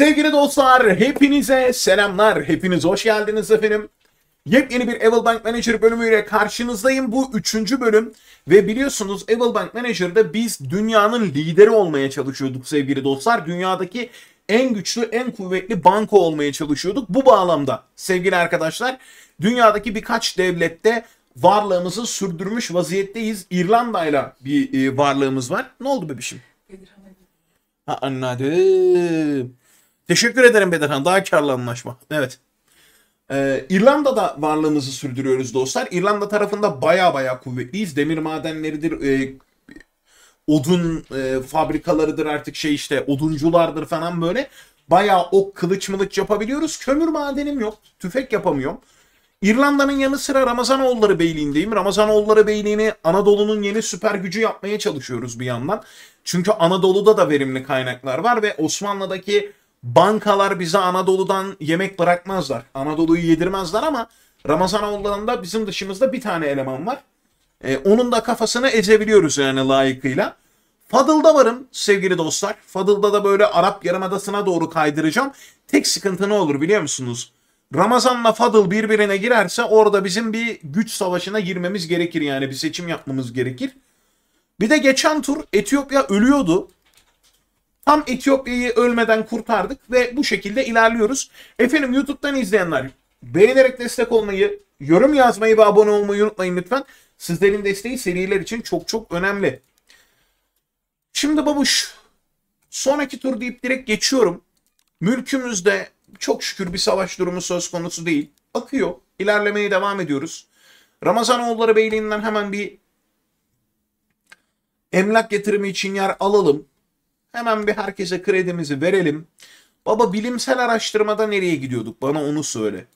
Sevgili dostlar, hepinize selamlar. Hepiniz hoş geldiniz efendim. Yepyeni bir Evil Bank Manager bölümüyle karşınızdayım. Bu üçüncü bölüm ve biliyorsunuz Evil Bank Manager'da biz dünyanın lideri olmaya çalışıyorduk sevgili dostlar. Dünyadaki en güçlü, en kuvvetli banka olmaya çalışıyorduk. Bu bağlamda sevgili arkadaşlar, dünyadaki birkaç devlette varlığımızı sürdürmüş vaziyetteyiz. İrlanda'yla bir e, varlığımız var. Ne oldu bebişim? Ha anladım. Teşekkür ederim Bedirhan. Daha karlı anlaşma. Evet. Ee, İrlanda'da varlığımızı sürdürüyoruz dostlar. İrlanda tarafında baya baya kuvvetliyiz. Demir madenleridir, e, odun e, fabrikalarıdır artık şey işte odunculardır falan böyle. Baya ok kılıç mılıç yapabiliyoruz. Kömür madenim yok. Tüfek yapamıyorum. İrlanda'nın yanı sıra Ramazanoğulları Beyliği'ndeyim. Ramazanoğulları Beyliği'ni Anadolu'nun yeni süper gücü yapmaya çalışıyoruz bir yandan. Çünkü Anadolu'da da verimli kaynaklar var ve Osmanlı'daki Bankalar bize Anadolu'dan yemek bırakmazlar. Anadolu'yu yedirmezler ama Ramazan oğullarında bizim dışımızda bir tane eleman var. E, onun da kafasını ezebiliyoruz yani layıkıyla. Fadıl'da varım sevgili dostlar. Fadıl'da da böyle Arap Yarımadası'na doğru kaydıracağım. Tek sıkıntı ne olur biliyor musunuz? Ramazan'la Fadıl birbirine girerse orada bizim bir güç savaşına girmemiz gerekir yani bir seçim yapmamız gerekir. Bir de geçen tur Etiyopya ölüyordu. Tam Etiyopya'yı ölmeden kurtardık ve bu şekilde ilerliyoruz. Efendim YouTube'dan izleyenler beğenerek destek olmayı, yorum yazmayı ve abone olmayı unutmayın lütfen. Sizlerin desteği seriler için çok çok önemli. Şimdi babuş sonraki tur deyip direkt geçiyorum. Mülkümüzde çok şükür bir savaş durumu söz konusu değil. Akıyor. İlerlemeye devam ediyoruz. Ramazanoğulları Beyliği'nden hemen bir emlak getirimi için yer alalım. Hemen bir herkese kredimizi verelim. Baba bilimsel araştırmada nereye gidiyorduk? Bana onu söyle.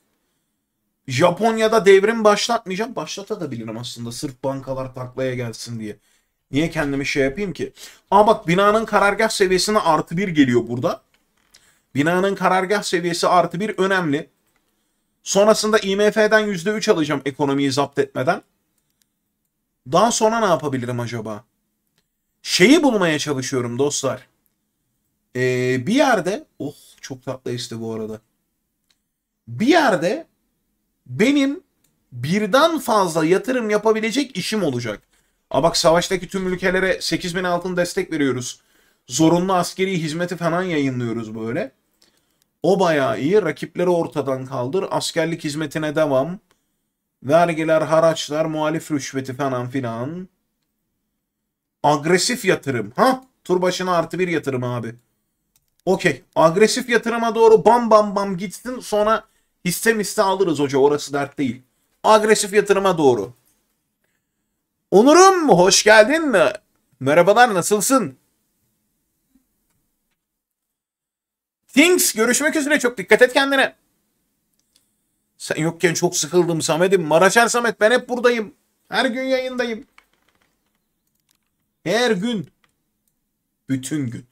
Japonya'da devrim başlatmayacağım. başlata da bilirim aslında sırf bankalar taklaya gelsin diye. Niye kendimi şey yapayım ki? Aa bak binanın karargah seviyesine artı bir geliyor burada. Binanın karargah seviyesi artı bir önemli. Sonrasında IMF'den %3 alacağım ekonomiyi zapt etmeden. Daha sonra ne yapabilirim acaba? Şeyi bulmaya çalışıyorum dostlar. Ee, bir yerde oh çok tatlı işte bu arada. Bir yerde benim birden fazla yatırım yapabilecek işim olacak. A bak savaştaki tüm ülkelere 8000 altın destek veriyoruz. Zorunlu askeri hizmeti falan yayınlıyoruz böyle. O bayağı iyi. Rakipleri ortadan kaldır. Askerlik hizmetine devam. Vergiler, haraçlar, muhalif rüşveti falan filan. Agresif yatırım. Ha? Tur başına artı bir yatırım abi. Okey. Agresif yatırıma doğru bam bam bam gitsin sonra hisse misse alırız hoca orası dert değil. Agresif yatırıma doğru. Onur'um hoş geldin mi? Merhabalar nasılsın? Things görüşmek üzere çok dikkat et kendine. Sen yokken çok sıkıldım Samet'im. Maraçer Samet ben hep buradayım. Her gün yayındayım. Her gün. Bütün gün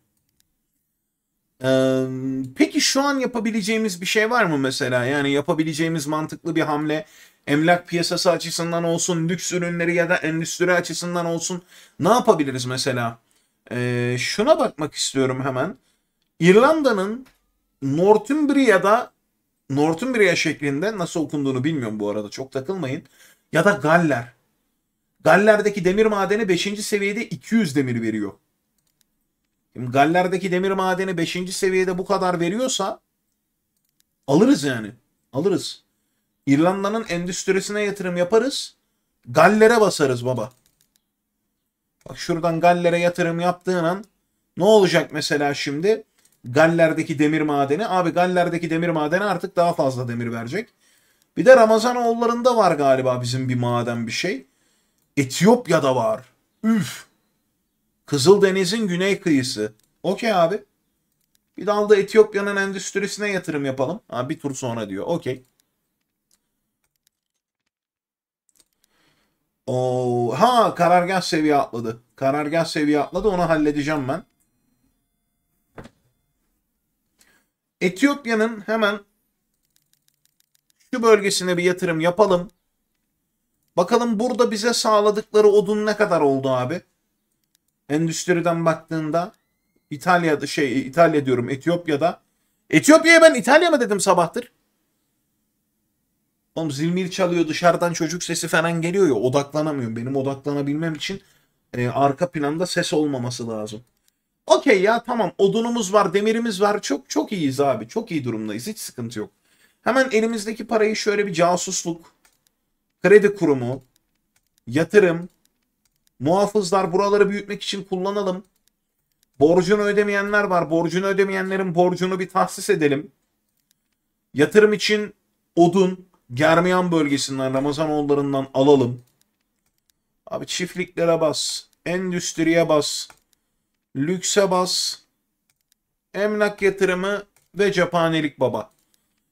peki şu an yapabileceğimiz bir şey var mı mesela? Yani yapabileceğimiz mantıklı bir hamle emlak piyasası açısından olsun, lüks ürünleri ya da endüstri açısından olsun ne yapabiliriz mesela? Ee, şuna bakmak istiyorum hemen. İrlanda'nın Northumbria'da Northumbria şeklinde nasıl okunduğunu bilmiyorum bu arada çok takılmayın. Ya da Galler. Galler'deki demir madeni 5. seviyede 200 demir veriyor. Galler'deki demir madeni 5. seviyede bu kadar veriyorsa alırız yani. Alırız. İrlanda'nın endüstrisine yatırım yaparız. Galler'e basarız baba. Bak şuradan Galler'e yatırım yaptığın an ne olacak mesela şimdi? Galler'deki demir madeni. Abi Galler'deki demir madeni artık daha fazla demir verecek. Bir de Ramazanoğulları'nda var galiba bizim bir maden bir şey. Etiyopya'da var. Üf. Kızıldeniz'in güney kıyısı. Okey abi. Bir dalda Etiyopya'nın endüstrisine yatırım yapalım. Ha, bir tur sonra diyor. Okey. Oo, ha karargah seviye atladı. Karargah seviye atladı. Onu halledeceğim ben. Etiyopya'nın hemen şu bölgesine bir yatırım yapalım. Bakalım burada bize sağladıkları odun ne kadar oldu abi? Endüstriden baktığında İtalya'da şey İtalya diyorum Etiyopya'da. Etiyopya'ya ben İtalya mı dedim sabahtır? Oğlum zilmil çalıyor dışarıdan çocuk sesi falan geliyor ya odaklanamıyorum. Benim odaklanabilmem için e, arka planda ses olmaması lazım. Okey ya tamam odunumuz var demirimiz var çok çok iyiyiz abi çok iyi durumdayız hiç sıkıntı yok. Hemen elimizdeki parayı şöyle bir casusluk, kredi kurumu, yatırım, Muhafızlar buraları büyütmek için kullanalım. Borcunu ödemeyenler var. Borcunu ödemeyenlerin borcunu bir tahsis edelim. Yatırım için odun, Germiyan bölgesinden, Ramazanoğullarından alalım. Abi çiftliklere bas, endüstriye bas, lükse bas, emlak yatırımı ve cephanelik baba.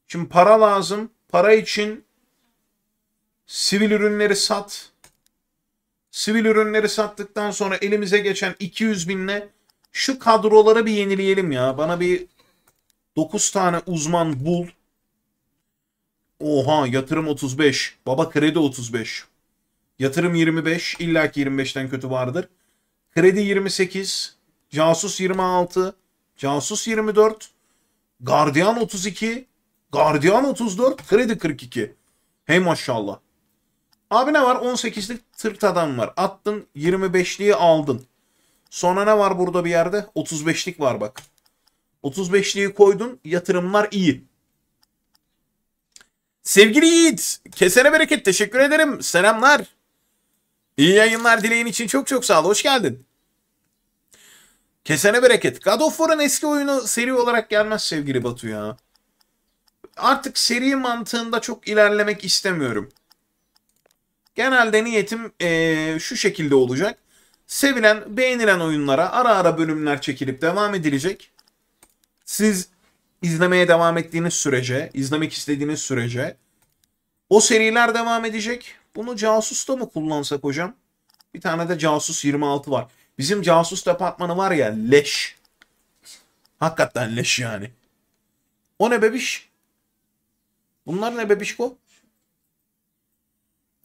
Şimdi para lazım. Para için sivil ürünleri sat. Sivil ürünleri sattıktan sonra elimize geçen 200 binle şu kadroları bir yenileyelim ya. Bana bir 9 tane uzman bul. Oha yatırım 35. Baba kredi 35. Yatırım 25. İlla ki 25'ten kötü vardır. Kredi 28. Casus 26. Casus 24. Gardiyan 32. Gardiyan 34. Kredi 42. Hey maşallah. Abi ne var? 18'lik tırt adam var. Attın 25'liği aldın. Sonra ne var burada bir yerde? 35'lik var bak. 35'liği koydun. Yatırımlar iyi. Sevgili Yiğit, kesene bereket teşekkür ederim. Selamlar. İyi yayınlar dileğin için çok çok sağ ol. Hoş geldin. Kesene bereket. God of War'ın eski oyunu seri olarak gelmez sevgili Batu ya. Artık seri mantığında çok ilerlemek istemiyorum. Genelde niyetim ee, şu şekilde olacak. Sevilen, beğenilen oyunlara ara ara bölümler çekilip devam edilecek. Siz izlemeye devam ettiğiniz sürece, izlemek istediğiniz sürece o seriler devam edecek. Bunu casusta mı kullansak hocam? Bir tane de casus 26 var. Bizim casus departmanı var ya leş. Hakikaten leş yani. O ne bebiş? Bunlar ne bebiş bu?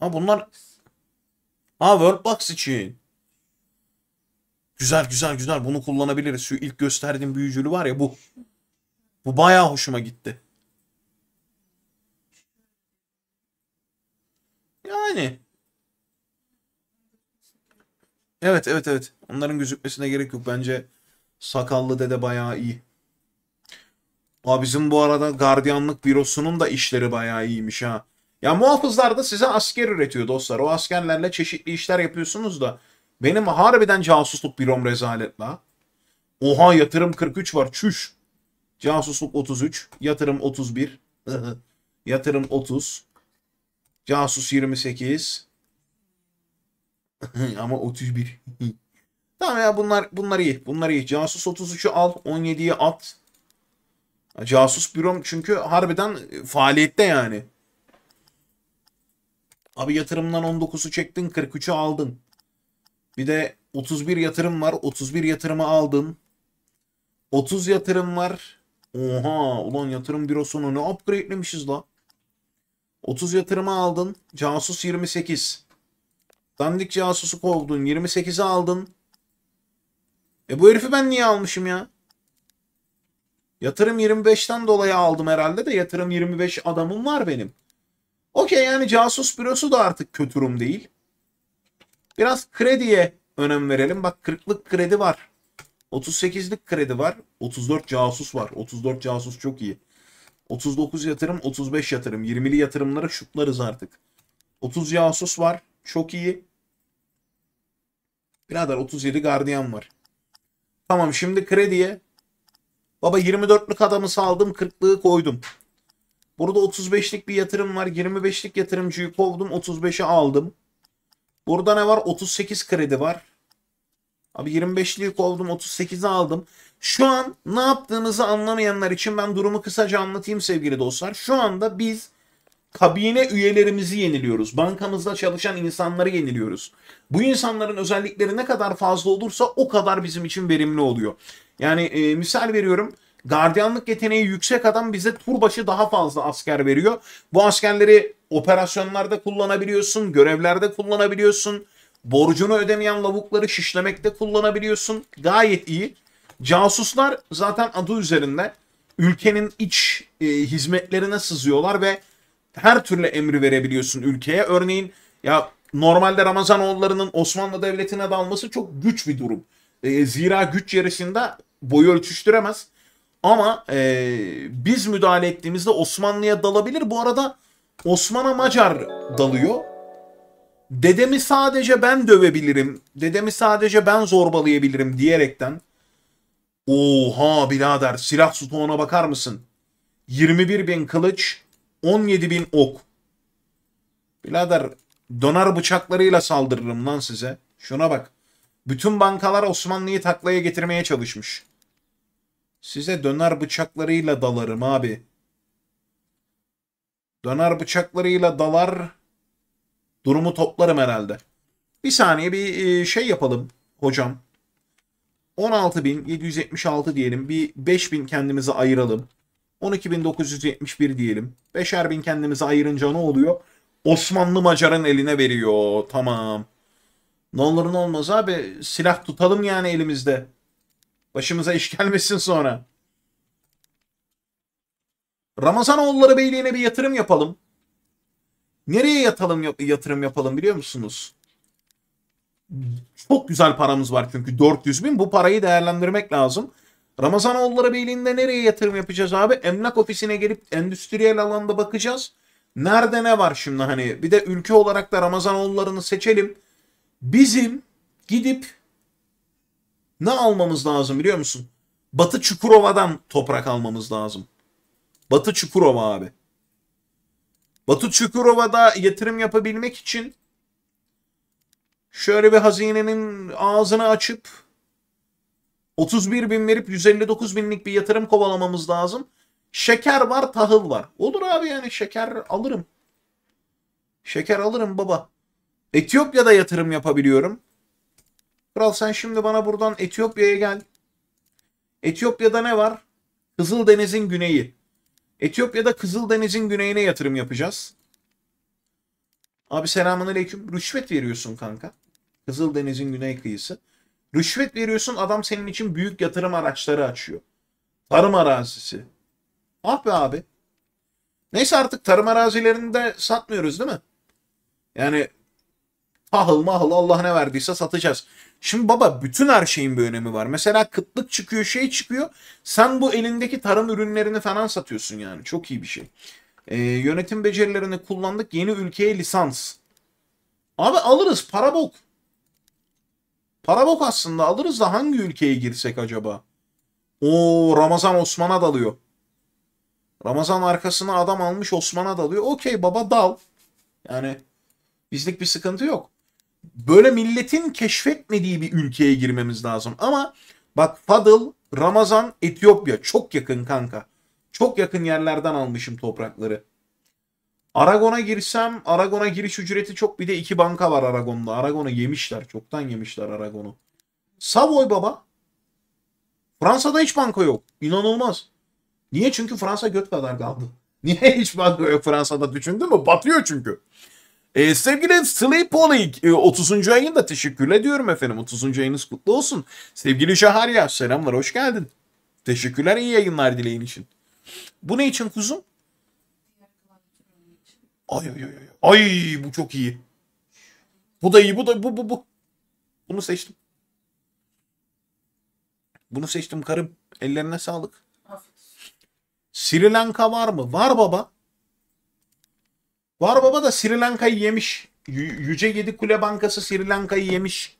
Ha bunlar Ha Worldbox için. Güzel güzel güzel bunu kullanabiliriz. Şu ilk gösterdiğim büyücülü var ya bu. Bu bayağı hoşuma gitti. Yani. Evet evet evet. Onların gözükmesine gerek yok. Bence sakallı dede bayağı iyi. Aa, bizim bu arada gardiyanlık bürosunun da işleri bayağı iyiymiş ha. Ya muhafızlar da size asker üretiyor dostlar. O askerlerle çeşitli işler yapıyorsunuz da. Benim harbiden casusluk birom rezalet la. Oha yatırım 43 var çüş. Casusluk 33. Yatırım 31. yatırım 30. Casus 28. Ama 31. tamam ya bunlar bunlar iyi. Bunlar iyi. Casus 33'ü al. 17'yi at. Casus birom çünkü harbiden faaliyette yani. Abi yatırımdan 19'u çektin 43'ü aldın. Bir de 31 yatırım var. 31 yatırımı aldın. 30 yatırım var. Oha ulan yatırım bürosunu ne upgrade'lemişiz la. 30 yatırımı aldın. Casus 28. Dandik casusu kovdun. 28'i aldın. E bu herifi ben niye almışım ya? Yatırım 25'ten dolayı aldım herhalde de yatırım 25 adamım var benim. Okey yani casus bürosu da artık kötürüm değil. Biraz krediye önem verelim. Bak 40'lık kredi var. 38'lik kredi var. 34 casus var. 34 casus çok iyi. 39 yatırım, 35 yatırım. 20'li yatırımlara şutlarız artık. 30 casus var. Çok iyi. Birader 37 gardiyan var. Tamam şimdi krediye. Baba 24'lük adamı saldım 40'lığı koydum. Burada 35'lik bir yatırım var. 25'lik yatırımcıyı kovdum. 35'e aldım. Burada ne var? 38 kredi var. Abi 25'liği kovdum. 38'i aldım. Şu an ne yaptığımızı anlamayanlar için ben durumu kısaca anlatayım sevgili dostlar. Şu anda biz kabine üyelerimizi yeniliyoruz. Bankamızda çalışan insanları yeniliyoruz. Bu insanların özellikleri ne kadar fazla olursa o kadar bizim için verimli oluyor. Yani e, misal veriyorum gardiyanlık yeteneği yüksek adam bize tur başı daha fazla asker veriyor. Bu askerleri operasyonlarda kullanabiliyorsun, görevlerde kullanabiliyorsun. Borcunu ödemeyen lavukları şişlemekte kullanabiliyorsun. Gayet iyi. Casuslar zaten adı üzerinde ülkenin iç e, hizmetlerine sızıyorlar ve her türlü emri verebiliyorsun ülkeye. Örneğin ya normalde Ramazan oğullarının Osmanlı Devleti'ne dalması çok güç bir durum. E, zira güç yarışında boyu ölçüştüremez. Ama e, biz müdahale ettiğimizde Osmanlı'ya dalabilir. Bu arada Osman'a Macar dalıyor. Dedemi sadece ben dövebilirim. Dedemi sadece ben zorbalayabilirim diyerekten. Oha birader silah stoğuna bakar mısın? 21 bin kılıç, 17 bin ok. Birader donar bıçaklarıyla saldırırım lan size. Şuna bak. Bütün bankalar Osmanlı'yı taklaya getirmeye çalışmış. Size döner bıçaklarıyla dalarım abi. Döner bıçaklarıyla dalar. Durumu toplarım herhalde. Bir saniye bir e, şey yapalım hocam. 16.776 diyelim. Bir 5.000 kendimize ayıralım. 12.971 diyelim. 5'er bin kendimize ayırınca ne oluyor? Osmanlı Macar'ın eline veriyor. Tamam. Ne olur ne olmaz abi. Silah tutalım yani elimizde. Başımıza iş gelmesin sonra. Ramazan Ramazanoğulları Beyliği'ne bir yatırım yapalım. Nereye yatalım yatırım yapalım biliyor musunuz? Çok güzel paramız var çünkü 400 bin. Bu parayı değerlendirmek lazım. Ramazan Ramazanoğulları Beyliği'nde nereye yatırım yapacağız abi? Emlak ofisine gelip endüstriyel alanda bakacağız. Nerede ne var şimdi hani? Bir de ülke olarak da Ramazan Ramazanoğullarını seçelim. Bizim gidip ne almamız lazım biliyor musun? Batı Çukurova'dan toprak almamız lazım. Batı Çukurova abi. Batı Çukurova'da yatırım yapabilmek için şöyle bir hazinenin ağzını açıp 31 bin verip 159 binlik bir yatırım kovalamamız lazım. Şeker var, tahıl var. Olur abi yani şeker alırım. Şeker alırım baba. Etiyopya'da yatırım yapabiliyorum. Kral sen şimdi bana buradan Etiyopya'ya gel. Etiyopya'da ne var? Kızıl Denizin güneyi. Etiyopya'da Kızıl Denizin güneyine yatırım yapacağız. Abi selamünaleyküm. Rüşvet veriyorsun kanka. Kızıl Denizin güney kıyısı. Rüşvet veriyorsun adam senin için büyük yatırım araçları açıyor. Tarım arazisi. Ah be abi. Neyse artık tarım arazilerini de satmıyoruz değil mi? Yani tahıl mahıl Allah ne verdiyse satacağız. Şimdi baba bütün her şeyin bir önemi var. Mesela kıtlık çıkıyor şey çıkıyor. Sen bu elindeki tarım ürünlerini falan satıyorsun yani. Çok iyi bir şey. Ee, yönetim becerilerini kullandık. Yeni ülkeye lisans. Abi alırız para bok. Para bok aslında alırız da hangi ülkeye girsek acaba? O Ramazan Osman'a dalıyor. Ramazan arkasına adam almış Osman'a dalıyor. Okey baba dal. Yani bizlik bir sıkıntı yok böyle milletin keşfetmediği bir ülkeye girmemiz lazım. Ama bak Fadıl, Ramazan, Etiyopya çok yakın kanka. Çok yakın yerlerden almışım toprakları. Aragon'a girsem Aragon'a giriş ücreti çok bir de iki banka var Aragon'da. Aragon'u yemişler. Çoktan yemişler Aragon'u. Savoy baba. Fransa'da hiç banka yok. İnanılmaz. Niye? Çünkü Fransa göt kadar kaldı. Niye hiç banka yok Fransa'da düşündün mü? Batıyor çünkü. Ee, sevgili Sleep Oling e, 30. ayın da teşekkür ediyorum efendim. 30. ayınız kutlu olsun. Sevgili Şaharya selamlar hoş geldin. Teşekkürler iyi yayınlar dileğin için. Bu ne için kuzum? Ay Ay ay ay. Ay bu çok iyi. Bu da iyi bu da bu bu bu. Bunu seçtim. Bunu seçtim karım. Ellerine sağlık. Sri Lanka var mı? Var baba. Var Baba da Sri Lanka'yı yemiş. Yüce Yedi Kule Bankası Sri Lanka'yı yemiş.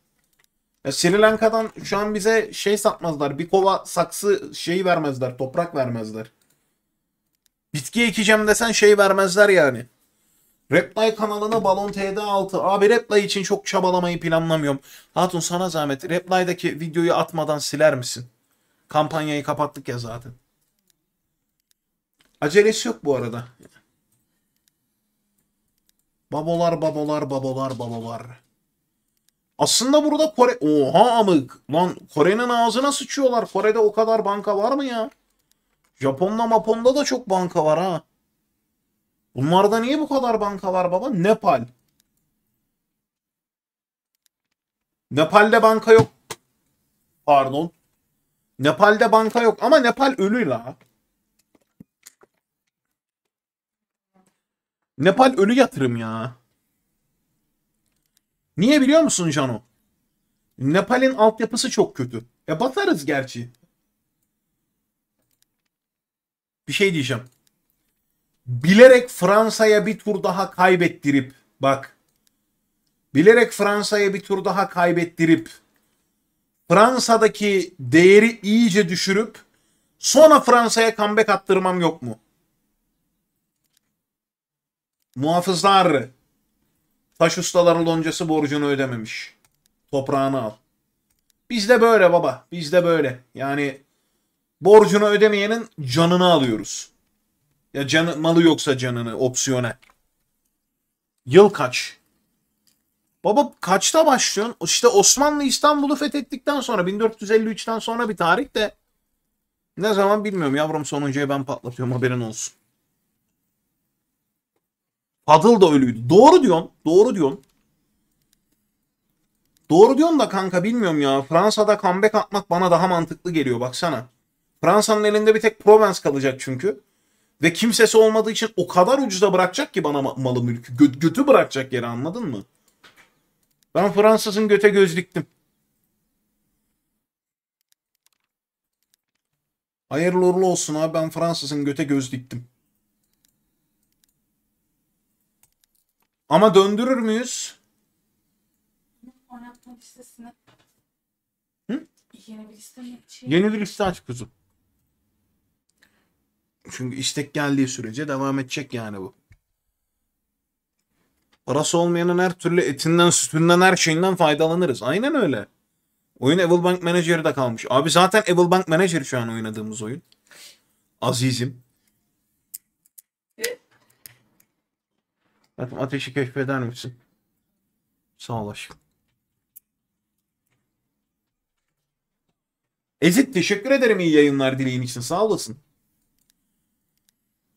Ya Sri Lanka'dan şu an bize şey satmazlar. Bir kova saksı şey vermezler. Toprak vermezler. Bitki ekeceğim desen şey vermezler yani. Reply kanalına Balon TD6. Abi Reply için çok çabalamayı planlamıyorum. Hatun sana zahmet. Reply'daki videoyu atmadan siler misin? Kampanyayı kapattık ya zaten. Acelesi yok bu arada. Babolar babolar babolar babolar. Aslında burada Kore... Oha amık. Lan Kore'nin ağzına sıçıyorlar. Kore'de o kadar banka var mı ya? Japon'da Mapon'da da çok banka var ha. Bunlarda niye bu kadar banka var baba? Nepal. Nepal'de banka yok. Pardon. Nepal'de banka yok ama Nepal ölü la. Nepal ölü yatırım ya. Niye biliyor musun Cano? Nepal'in altyapısı çok kötü. E batarız gerçi. Bir şey diyeceğim. Bilerek Fransa'ya bir tur daha kaybettirip bak. Bilerek Fransa'ya bir tur daha kaybettirip Fransa'daki değeri iyice düşürüp sonra Fransa'ya comeback attırmam yok mu? Muhafızlar taş ustaları loncası borcunu ödememiş. Toprağını al. Bizde böyle baba. Bizde böyle. Yani borcunu ödemeyenin canını alıyoruz. Ya canı, malı yoksa canını opsiyona. Yıl kaç? Baba kaçta başlıyorsun? İşte Osmanlı İstanbul'u fethettikten sonra 1453'ten sonra bir tarih de ne zaman bilmiyorum yavrum sonuncuyu ben patlatıyorum haberin olsun. Huddle da ölüydü. Doğru diyorsun. Doğru diyorsun. Doğru diyorsun da kanka bilmiyorum ya. Fransa'da comeback atmak bana daha mantıklı geliyor baksana. Fransa'nın elinde bir tek Provence kalacak çünkü. Ve kimsesi olmadığı için o kadar ucuza bırakacak ki bana malı mülkü. Gö götü bırakacak yere anladın mı? Ben Fransız'ın göte göz diktim. Hayırlı uğurlu olsun abi ben Fransız'ın göte göz Ama döndürür müyüz? Yeni bir liste şey? Yeni bir liste aç kuzum. Çünkü istek geldiği sürece devam edecek yani bu. Parası olmayanın her türlü etinden, sütünden, her şeyinden faydalanırız. Aynen öyle. Oyun Evil Bank Manager'da kalmış. Abi zaten Evil Bank Manager şu an oynadığımız oyun. Azizim. Bakın ateşi keşfeder misin? Sağ ol aşkım. Ezit teşekkür ederim iyi yayınlar dileğin için sağ olasın.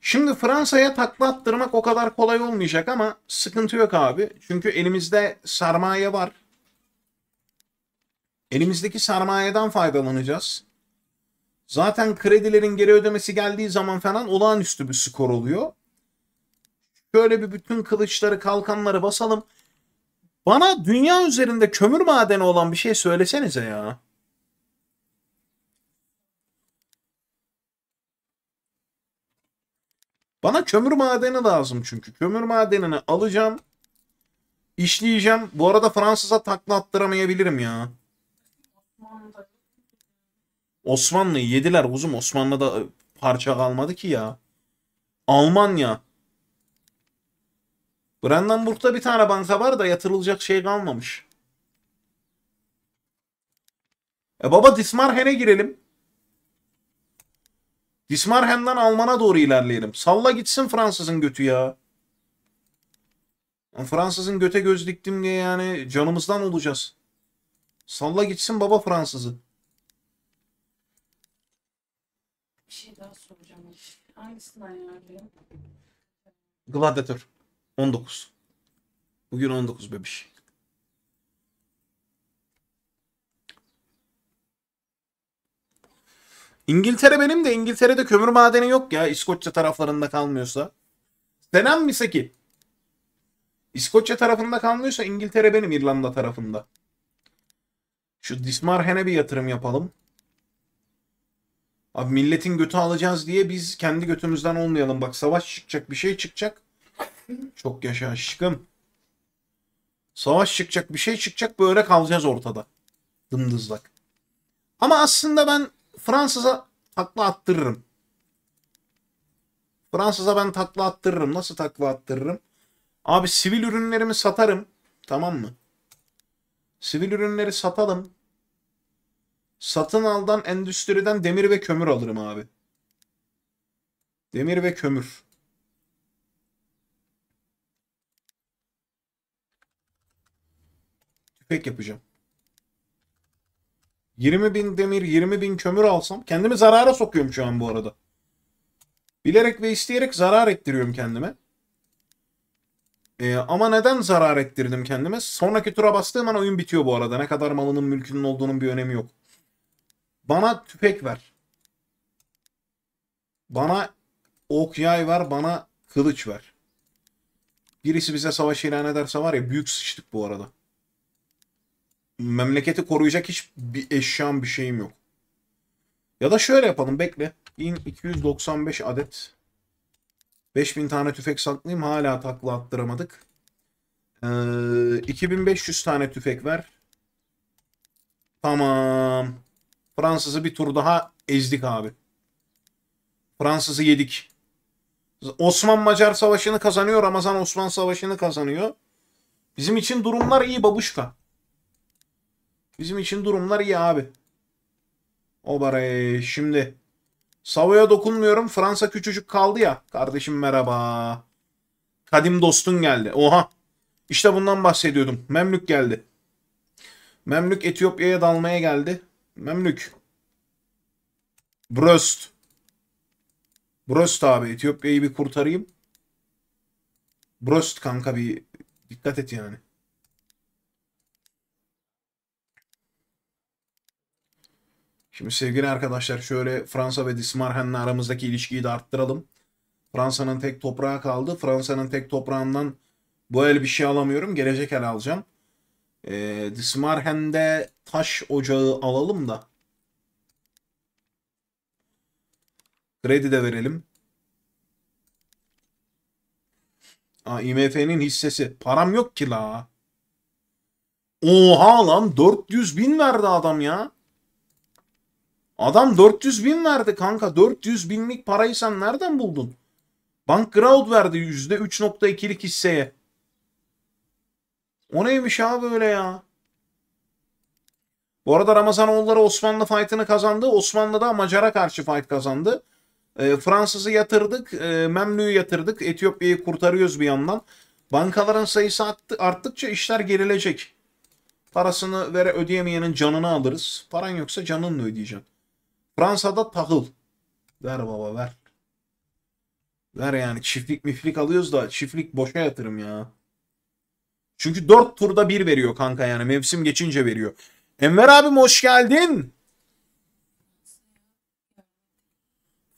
Şimdi Fransa'ya takla attırmak o kadar kolay olmayacak ama sıkıntı yok abi. Çünkü elimizde sermaye var. Elimizdeki sermayeden faydalanacağız. Zaten kredilerin geri ödemesi geldiği zaman falan olağanüstü bir skor oluyor. Şöyle bir bütün kılıçları kalkanları basalım. Bana dünya üzerinde kömür madeni olan bir şey söylesenize ya. Bana kömür madeni lazım çünkü. Kömür madenini alacağım. işleyeceğim. Bu arada Fransız'a takla attıramayabilirim ya. Osmanlı'yı yediler uzun. Osmanlı'da parça kalmadı ki ya. Almanya. Brandenburg'da bir tane banka var da yatırılacak şey kalmamış. E baba Dismarhen'e girelim. Dismarhen'den Alman'a doğru ilerleyelim. Salla gitsin Fransız'ın götü ya. Fransız'ın göte göz diktim diye yani canımızdan olacağız. Salla gitsin baba Fransız'ı. Bir şey daha soracağım. Hangisinden ayarlayayım? Gladiator. 19. Bugün 19 bebiş. İngiltere benim de İngiltere'de kömür madeni yok ya İskoçya taraflarında kalmıyorsa. Denem mi ki? İskoçya tarafında kalmıyorsa İngiltere benim İrlanda tarafında. Şu Dismarhen'e bir yatırım yapalım. Abi milletin götü alacağız diye biz kendi götümüzden olmayalım. Bak savaş çıkacak bir şey çıkacak. Çok yaşa aşkım. Savaş çıkacak bir şey çıkacak böyle kalacağız ortada. Dımdızlak. Ama aslında ben Fransız'a takla attırırım. Fransız'a ben takla attırırım. Nasıl takla attırırım? Abi sivil ürünlerimi satarım. Tamam mı? Sivil ürünleri satalım. Satın aldan endüstriden demir ve kömür alırım abi. Demir ve kömür. Tüfek yapacağım. 20 bin demir, 20 bin kömür alsam kendimi zarara sokuyorum şu an bu arada. Bilerek ve isteyerek zarar ettiriyorum kendime. Ee, ama neden zarar ettirdim kendime? Sonraki tura bastığım an oyun bitiyor bu arada. Ne kadar malının mülkünün olduğunun bir önemi yok. Bana tüfek ver. Bana ok yay ver. Bana kılıç ver. Birisi bize savaş ilan ederse var ya büyük sıçtık bu arada memleketi koruyacak hiç bir eşyam bir şeyim yok. Ya da şöyle yapalım bekle. 1295 adet. 5000 tane tüfek saklayayım hala takla attıramadık. Ee, 2500 tane tüfek ver. Tamam. Fransız'ı bir tur daha ezdik abi. Fransız'ı yedik. Osman-Macar Savaşı'nı kazanıyor. Ramazan Osman Savaşı'nı kazanıyor. Bizim için durumlar iyi babuşka. Bizim için durumlar iyi abi. O bare şimdi. Savoya dokunmuyorum. Fransa küçücük kaldı ya. Kardeşim merhaba. Kadim dostun geldi. Oha. İşte bundan bahsediyordum. Memlük geldi. Memlük Etiyopya'ya dalmaya geldi. Memlük. Bröst. Bröst abi. Etiyopya'yı bir kurtarayım. Bröst kanka bir dikkat et yani. Şimdi sevgili arkadaşlar şöyle Fransa ve Dismarhen'le aramızdaki ilişkiyi de arttıralım. Fransa'nın tek toprağı kaldı. Fransa'nın tek toprağından bu el bir şey alamıyorum. Gelecek el alacağım. E, ee, Dismarhen'de taş ocağı alalım da. Kredi de verelim. Aa, IMF'nin hissesi. Param yok ki la. Oha lan 400 bin verdi adam ya. Adam 400 bin verdi kanka. 400 binlik parayı sen nereden buldun? Bank Crowd verdi %3.2'lik hisseye. O neymiş abi öyle ya? Bu arada Ramazanoğulları Osmanlı fight'ını kazandı. Osmanlı da Macar'a karşı fight kazandı. E, Fransız'ı yatırdık. E, Memlü'yü yatırdık. Etiyopya'yı kurtarıyoruz bir yandan. Bankaların sayısı arttı, arttıkça işler gerilecek. Parasını vere ödeyemeyenin canını alırız. Paran yoksa canınla ödeyeceksin. Fransa'da takıl. Ver baba ver. Ver yani çiftlik miflik alıyoruz da çiftlik boşa yatırım ya. Çünkü 4 turda 1 veriyor kanka yani mevsim geçince veriyor. Enver abim hoş geldin.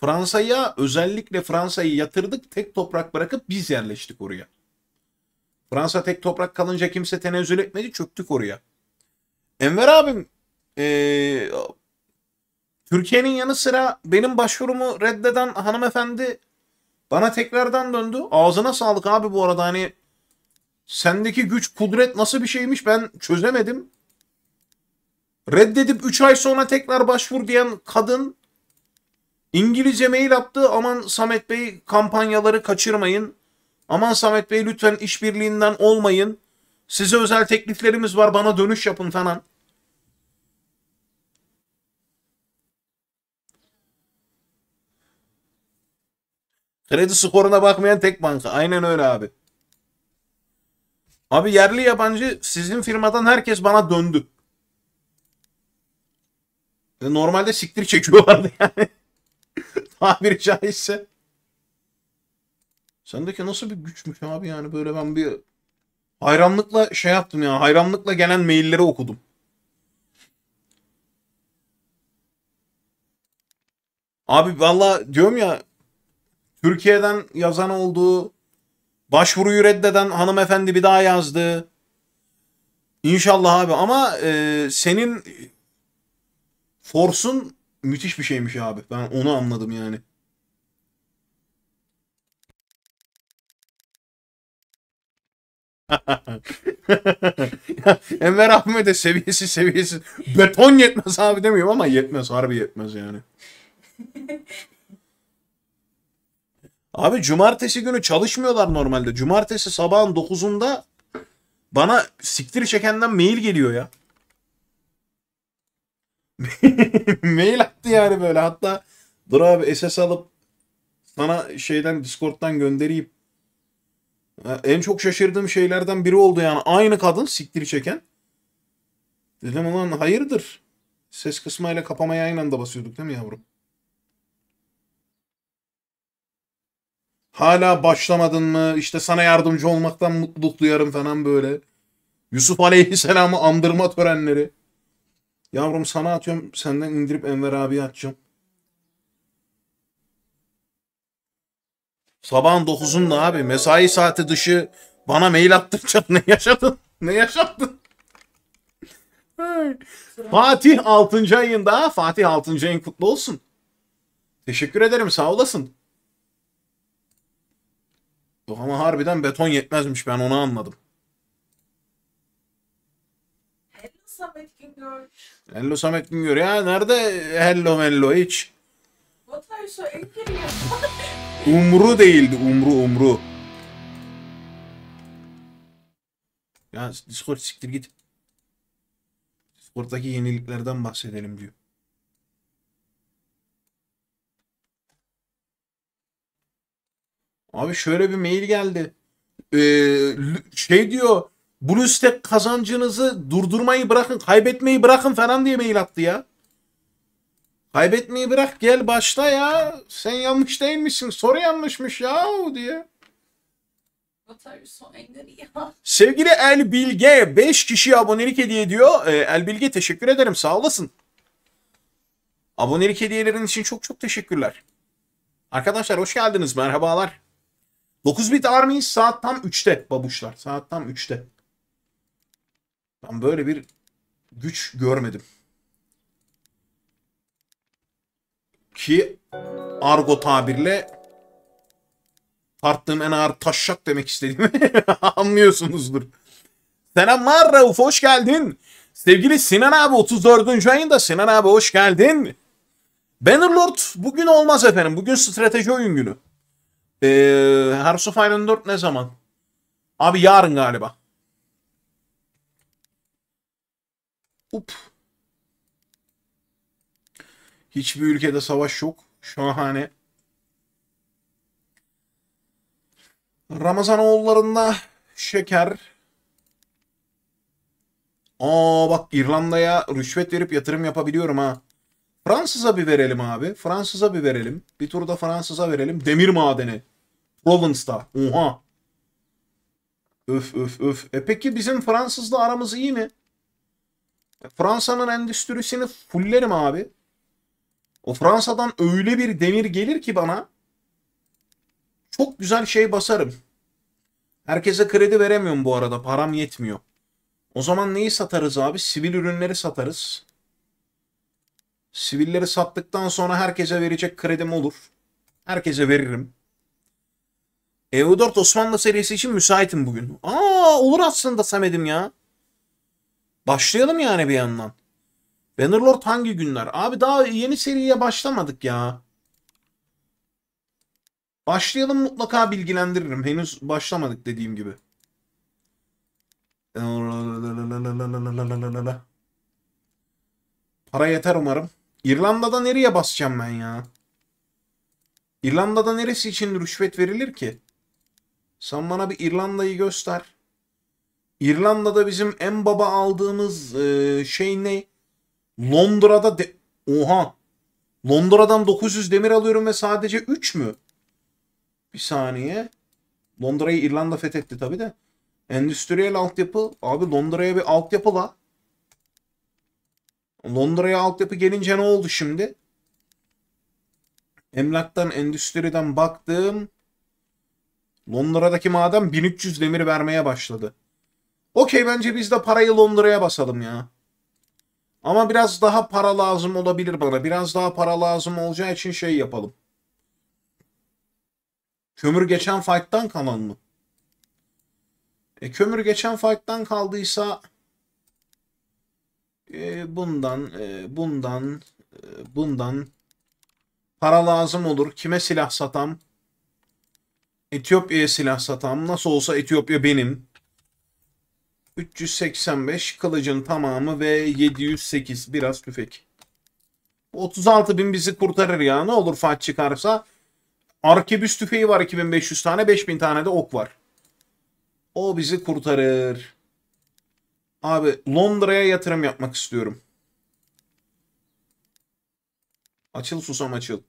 Fransa'ya özellikle Fransa'yı yatırdık tek toprak bırakıp biz yerleştik oraya. Fransa tek toprak kalınca kimse tenezzül etmedi çöktük oraya. Enver abim ee, Türkiye'nin yanı sıra benim başvurumu reddeden hanımefendi bana tekrardan döndü. Ağzına sağlık abi bu arada hani sendeki güç kudret nasıl bir şeymiş ben çözemedim. Reddedip 3 ay sonra tekrar başvur diyen kadın İngilizce mail attı. Aman Samet Bey kampanyaları kaçırmayın. Aman Samet Bey lütfen işbirliğinden olmayın. Size özel tekliflerimiz var bana dönüş yapın falan. Kredi skoruna bakmayan tek banka. Aynen öyle abi. Abi yerli yabancı sizin firmadan herkes bana döndü. E, normalde siktir çekiyorlardı yani. Tabiri caizse. Sendeki nasıl bir güçmüş abi yani böyle ben bir hayranlıkla şey yaptım ya hayranlıkla gelen mailleri okudum. Abi valla diyorum ya Türkiye'den yazan oldu. Başvuruyu reddeden hanımefendi bir daha yazdı. İnşallah abi ama e, senin Force'un müthiş bir şeymiş abi. Ben onu anladım yani. Enver abime de seviyesi seviyesi beton yetmez abi demiyorum ama yetmez harbi yetmez yani. Abi cumartesi günü çalışmıyorlar normalde. Cumartesi sabahın 9'unda bana siktir çekenden mail geliyor ya. mail attı yani böyle. Hatta dur abi SS alıp sana şeyden Discord'dan göndereyim. En çok şaşırdığım şeylerden biri oldu yani. Aynı kadın siktir çeken. Dedim ulan hayırdır. Ses kısmıyla kapamaya aynı anda basıyorduk değil mi yavrum? Hala başlamadın mı? İşte sana yardımcı olmaktan mutluluk duyarım falan böyle. Yusuf Aleyhisselam'ı andırma törenleri. Yavrum sana atıyorum senden indirip Enver abiye atacağım. Sabahın 9'unda abi mesai saati dışı bana mail attıracak ne yaşadın? Ne yaşadın? Fatih 6. ayında Fatih 6. ayın kutlu olsun. Teşekkür ederim sağ olasın. Ama harbiden beton yetmezmiş ben onu anladım. Hello Samet Güngör. Hello Samet Güngör ya nerede hello mello hiç. umru değildi umru umru. Ya Discord siktir git. Discord'daki yeniliklerden bahsedelim diyor. Abi şöyle bir mail geldi. Ee, şey diyor. BlueStack kazancınızı durdurmayı bırakın, kaybetmeyi bırakın falan diye mail attı ya. Kaybetmeyi bırak gel başla ya. Sen yanlış değilmişsin. Soru yanlışmış ya diye. Sevgili El Bilge 5 kişi abonelik hediye ediyor. Ee, El Bilge teşekkür ederim sağ olasın. Abonelik hediyelerin için çok çok teşekkürler. Arkadaşlar hoş geldiniz merhabalar. 9 bit armies saat tam 3'te babuşlar. Saat tam 3'te. Ben böyle bir güç görmedim. Ki argo tabirle tarttığım en ağır taşşak demek istediğimi anlıyorsunuzdur. Selamlar Rauf hoş geldin. Sevgili Sinan abi 34. ayında Sinan abi hoş geldin. Bannerlord bugün olmaz efendim. Bugün strateji oyun günü. Ee, Hearts of Iron 4 ne zaman? Abi yarın galiba. Up. Hiçbir ülkede savaş yok. Şahane. Ramazan oğullarında şeker. Aa bak İrlanda'ya rüşvet verip yatırım yapabiliyorum ha. Fransız'a bir verelim abi. Fransız'a bir verelim. Bir turda Fransız'a verelim. Demir madeni. Provence'da. Oha. Öf öf öf. E peki bizim Fransız'la aramız iyi mi? E, Fransa'nın endüstrisini fullerim abi. O Fransa'dan öyle bir demir gelir ki bana çok güzel şey basarım. Herkese kredi veremiyorum bu arada. Param yetmiyor. O zaman neyi satarız abi? Sivil ürünleri satarız. Sivilleri sattıktan sonra herkese verecek kredim olur. Herkese veririm. EU4 Osmanlı serisi için müsaitim bugün. Aa olur aslında Samet'im ya. Başlayalım yani bir yandan. Bannerlord hangi günler? Abi daha yeni seriye başlamadık ya. Başlayalım mutlaka bilgilendiririm. Henüz başlamadık dediğim gibi. Para yeter umarım. İrlanda'da nereye basacağım ben ya? İrlanda'da neresi için rüşvet verilir ki? Sen bana bir İrlanda'yı göster. İrlanda'da bizim en baba aldığımız e, şey ne? Londra'da de Oha. Londra'dan 900 demir alıyorum ve sadece 3 mü? Bir saniye. Londra'yı İrlanda fethetti tabii de. Endüstriyel altyapı. Abi Londra'ya bir altyapı la. Londra'ya altyapı gelince ne oldu şimdi? Emlaktan, endüstriden baktım. Londra'daki maden 1300 demir vermeye başladı. Okey bence biz de parayı Londra'ya basalım ya. Ama biraz daha para lazım olabilir bana. Biraz daha para lazım olacağı için şey yapalım. Kömür geçen fight'tan kalan mı? E kömür geçen fight'tan kaldıysa ee, bundan, e, bundan, e, bundan para lazım olur. Kime silah satam? Etiyopya'ya silah satam. Nasıl olsa Etiyopya benim. 385 kılıcın tamamı ve 708 biraz tüfek. 36 bin bizi kurtarır ya. Ne olur Fat çıkarsa. Arkebüs tüfeği var 2500 tane. 5000 tane de ok var. O bizi kurtarır. Abi Londra'ya yatırım yapmak istiyorum. Açıl susam açıl.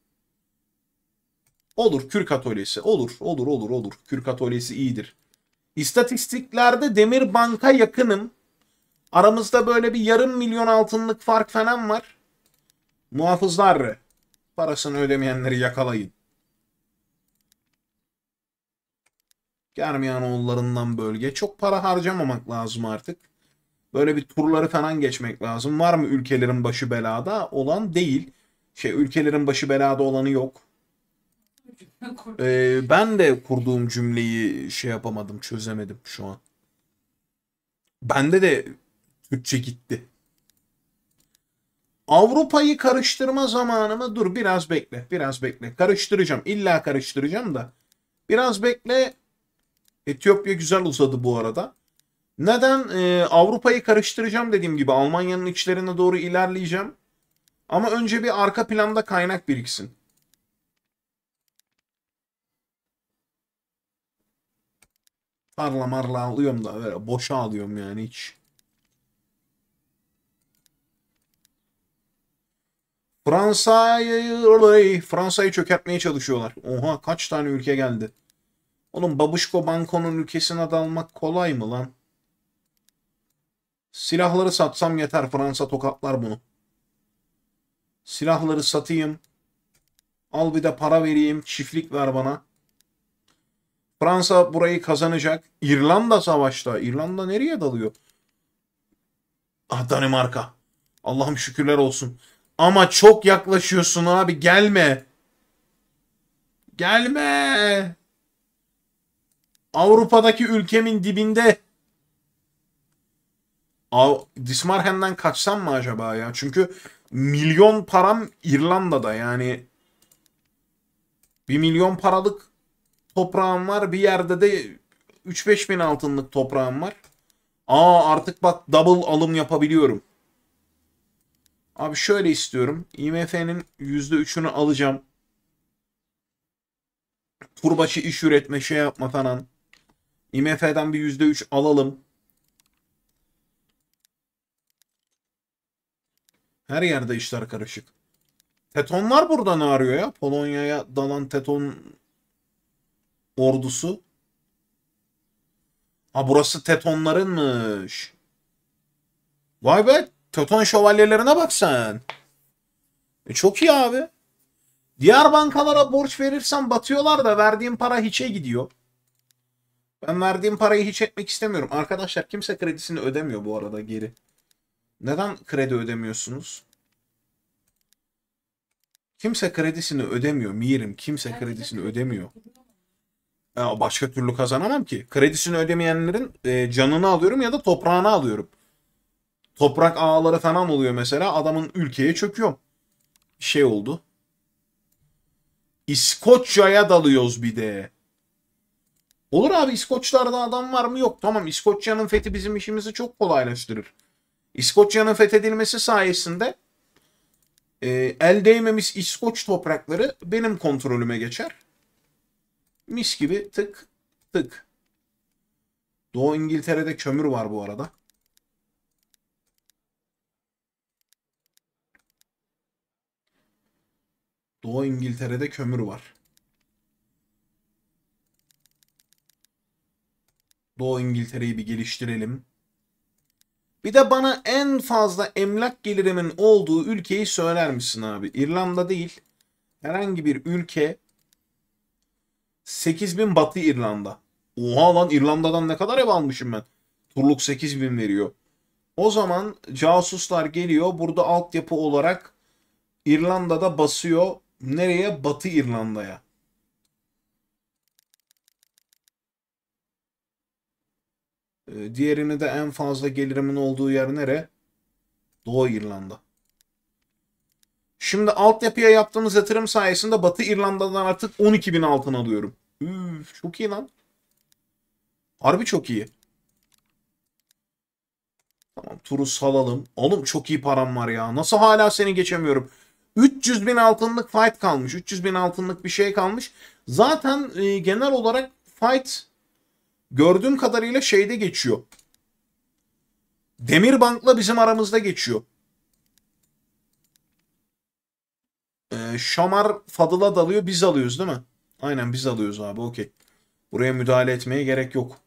Olur Kürk atölyesi. Olur olur olur olur. Kürk atölyesi iyidir. İstatistiklerde Demir Banka yakınım. Aramızda böyle bir yarım milyon altınlık fark falan var. Muhafızlar parasını ödemeyenleri yakalayın. Germiyanoğullarından bölge. Çok para harcamamak lazım artık. Böyle bir turları falan geçmek lazım. Var mı ülkelerin başı belada? Olan değil. Şey ülkelerin başı belada olanı yok. Ee, ben de kurduğum cümleyi şey yapamadım, çözemedim şu an. Bende de Türkçe gitti. Avrupa'yı karıştırma zamanı mı? Dur biraz bekle. Biraz bekle. Karıştıracağım. illa karıştıracağım da. Biraz bekle. Etiyopya güzel uzadı bu arada. Neden? Ee, Avrupa'yı karıştıracağım dediğim gibi. Almanya'nın içlerine doğru ilerleyeceğim. Ama önce bir arka planda kaynak biriksin. Parla marla alıyorum da böyle boşa alıyorum yani hiç. Fransa'yı Fransa'yı çökertmeye çalışıyorlar. Oha kaç tane ülke geldi. Oğlum Babuşko Banko'nun ülkesine dalmak kolay mı lan? Silahları satsam yeter. Fransa tokatlar bunu. Silahları satayım. Al bir de para vereyim. Çiftlik ver bana. Fransa burayı kazanacak. İrlanda savaşta. İrlanda nereye dalıyor? Ah Danimarka. Allah'ım şükürler olsun. Ama çok yaklaşıyorsun abi. Gelme. Gelme. Avrupa'daki ülkemin dibinde Dismarhen'den kaçsam mı acaba ya? Çünkü milyon param İrlanda'da yani. Bir milyon paralık toprağım var. Bir yerde de 3-5 bin altınlık toprağım var. Aa artık bak double alım yapabiliyorum. Abi şöyle istiyorum. IMF'nin %3'ünü alacağım. Turbaşı iş üretme şey yapma falan. IMF'den bir %3 alalım. Her yerde işler karışık. Tetonlar buradan ağrıyor ya. Polonya'ya dalan Teton ordusu. Ha burası Tetonlarınmış. Vay be. Teton şövalyelerine bak sen. E çok iyi abi. Diğer bankalara borç verirsen batıyorlar da verdiğim para hiçe gidiyor. Ben verdiğim parayı hiç etmek istemiyorum. Arkadaşlar kimse kredisini ödemiyor bu arada geri. Neden kredi ödemiyorsunuz? Kimse kredisini ödemiyor Mirim. Kimse kredisini ödemiyor. Ya başka türlü kazanamam ki. Kredisini ödemeyenlerin e, canını alıyorum ya da toprağını alıyorum. Toprak ağları falan oluyor mesela. Adamın ülkeye çöküyor. Şey oldu. İskoçya'ya dalıyoruz bir de. Olur abi İskoçlar'da adam var mı? Yok. Tamam İskoçya'nın fethi bizim işimizi çok kolaylaştırır. İskoçya'nın fethedilmesi sayesinde e, el değmemiş İskoç toprakları benim kontrolüme geçer. Mis gibi tık tık. Doğu İngiltere'de kömür var bu arada. Doğu İngiltere'de kömür var. Doğu İngiltere'yi bir geliştirelim. Bir de bana en fazla emlak gelirimin olduğu ülkeyi söyler misin abi? İrlanda değil. Herhangi bir ülke 8000 Batı İrlanda. Oha lan İrlanda'dan ne kadar ev almışım ben. Turluk 8000 veriyor. O zaman casuslar geliyor. Burada altyapı olarak İrlanda'da basıyor. Nereye? Batı İrlanda'ya. Ee, diğerini de en fazla gelirimin olduğu yer nere? Doğu İrlanda. Şimdi altyapıya yaptığımız yatırım sayesinde Batı İrlanda'dan artık 12 bin altın alıyorum. Üf, çok iyi lan. Harbi çok iyi. Tamam turu salalım. Oğlum çok iyi param var ya. Nasıl hala seni geçemiyorum? 300 bin altınlık fight kalmış. 300 bin altınlık bir şey kalmış. Zaten e, genel olarak fight gördüğüm kadarıyla şeyde geçiyor. Demirbank'la bizim aramızda geçiyor. Ee, Şamar Fadıl'a dalıyor biz alıyoruz değil mi? Aynen biz alıyoruz abi okey. Buraya müdahale etmeye gerek yok.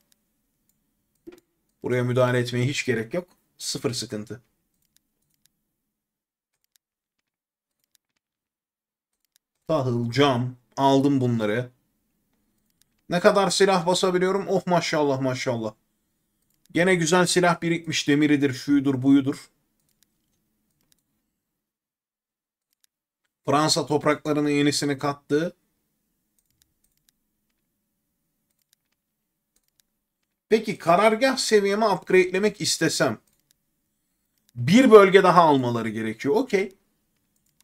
Buraya müdahale etmeye hiç gerek yok. Sıfır sıkıntı. Tahıl, cam aldım bunları. Ne kadar silah basabiliyorum? Oh maşallah maşallah. Gene güzel silah birikmiş. Demiridir, şuyudur, buyudur. Fransa topraklarına yenisini kattı. Peki karargah seviyemi upgrade'lemek istesem bir bölge daha almaları gerekiyor. Okey.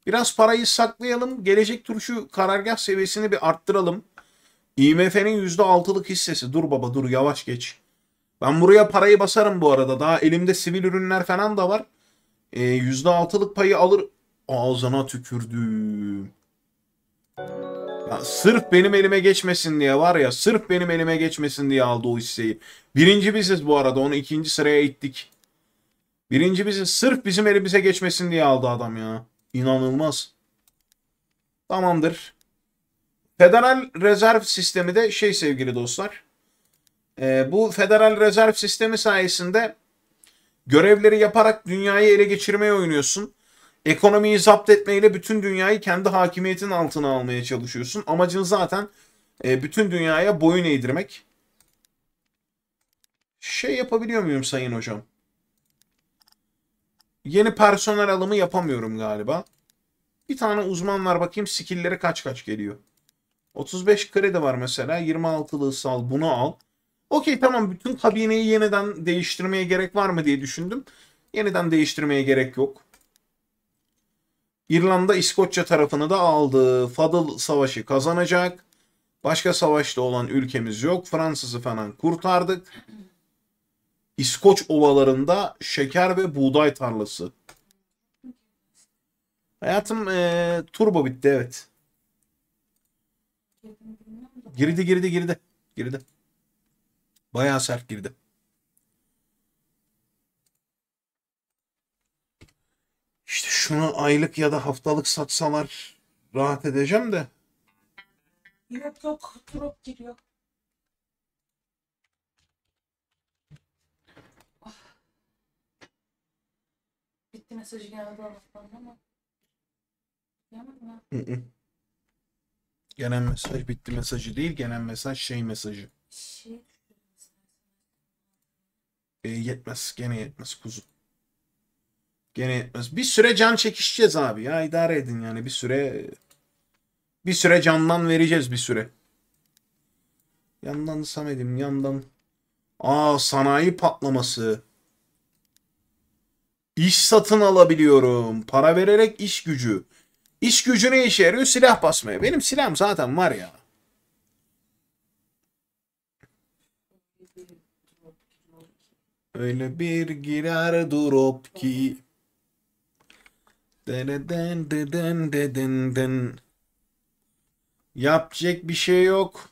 Biraz parayı saklayalım. Gelecek turşu karargah seviyesini bir arttıralım. IMF'nin %6'lık hissesi. Dur baba dur yavaş geç. Ben buraya parayı basarım bu arada. Daha elimde sivil ürünler falan da var. E, ee, %6'lık payı alır. Ağzına tükürdüm. Ya sırf benim elime geçmesin diye var ya sırf benim elime geçmesin diye aldı o hisseyi. Birinci biziz bu arada onu ikinci sıraya ittik. Birinci biziz sırf bizim elimize geçmesin diye aldı adam ya. İnanılmaz. Tamamdır. Federal rezerv sistemi de şey sevgili dostlar. E, bu federal rezerv sistemi sayesinde görevleri yaparak dünyayı ele geçirmeye oynuyorsun. Ekonomiyi zapt etmeyle bütün dünyayı kendi hakimiyetin altına almaya çalışıyorsun. Amacın zaten e, bütün dünyaya boyun eğdirmek. Şey yapabiliyor muyum sayın hocam? Yeni personel alımı yapamıyorum galiba. Bir tane uzmanlar bakayım skillleri kaç kaç geliyor. 35 kredi var mesela. 26'lığı sal bunu al. Okey tamam bütün kabineyi yeniden değiştirmeye gerek var mı diye düşündüm. Yeniden değiştirmeye gerek yok. İrlanda İskoçya tarafını da aldı. Fadıl savaşı kazanacak. Başka savaşta olan ülkemiz yok. Fransız'ı falan kurtardık. İskoç ovalarında şeker ve buğday tarlası. Hayatım ee, turbo bitti evet. Girdi girdi girdi. Girdi. Bayağı sert girdi. İşte şunu aylık ya da haftalık satsalar rahat edeceğim de. Yok yok drop giriyor. Ah. Bitti mesajı geldi Allah'tan ama. Yemedim ya. Gelen mesaj bitti mesajı değil. Gelen mesaj şey mesajı. Şey. E, yetmez. Gene yetmez kuzu. Gene yetmez. Bir süre can çekişeceğiz abi ya. idare edin yani. Bir süre bir süre candan vereceğiz bir süre. Yandan Samet'im yandan. Aa sanayi patlaması. İş satın alabiliyorum. Para vererek iş gücü. İş gücü ne işe yarıyor? Silah basmaya. Benim silahım zaten var ya. Öyle bir girer durup ki. Deden deden deden den. Yapacak bir şey yok.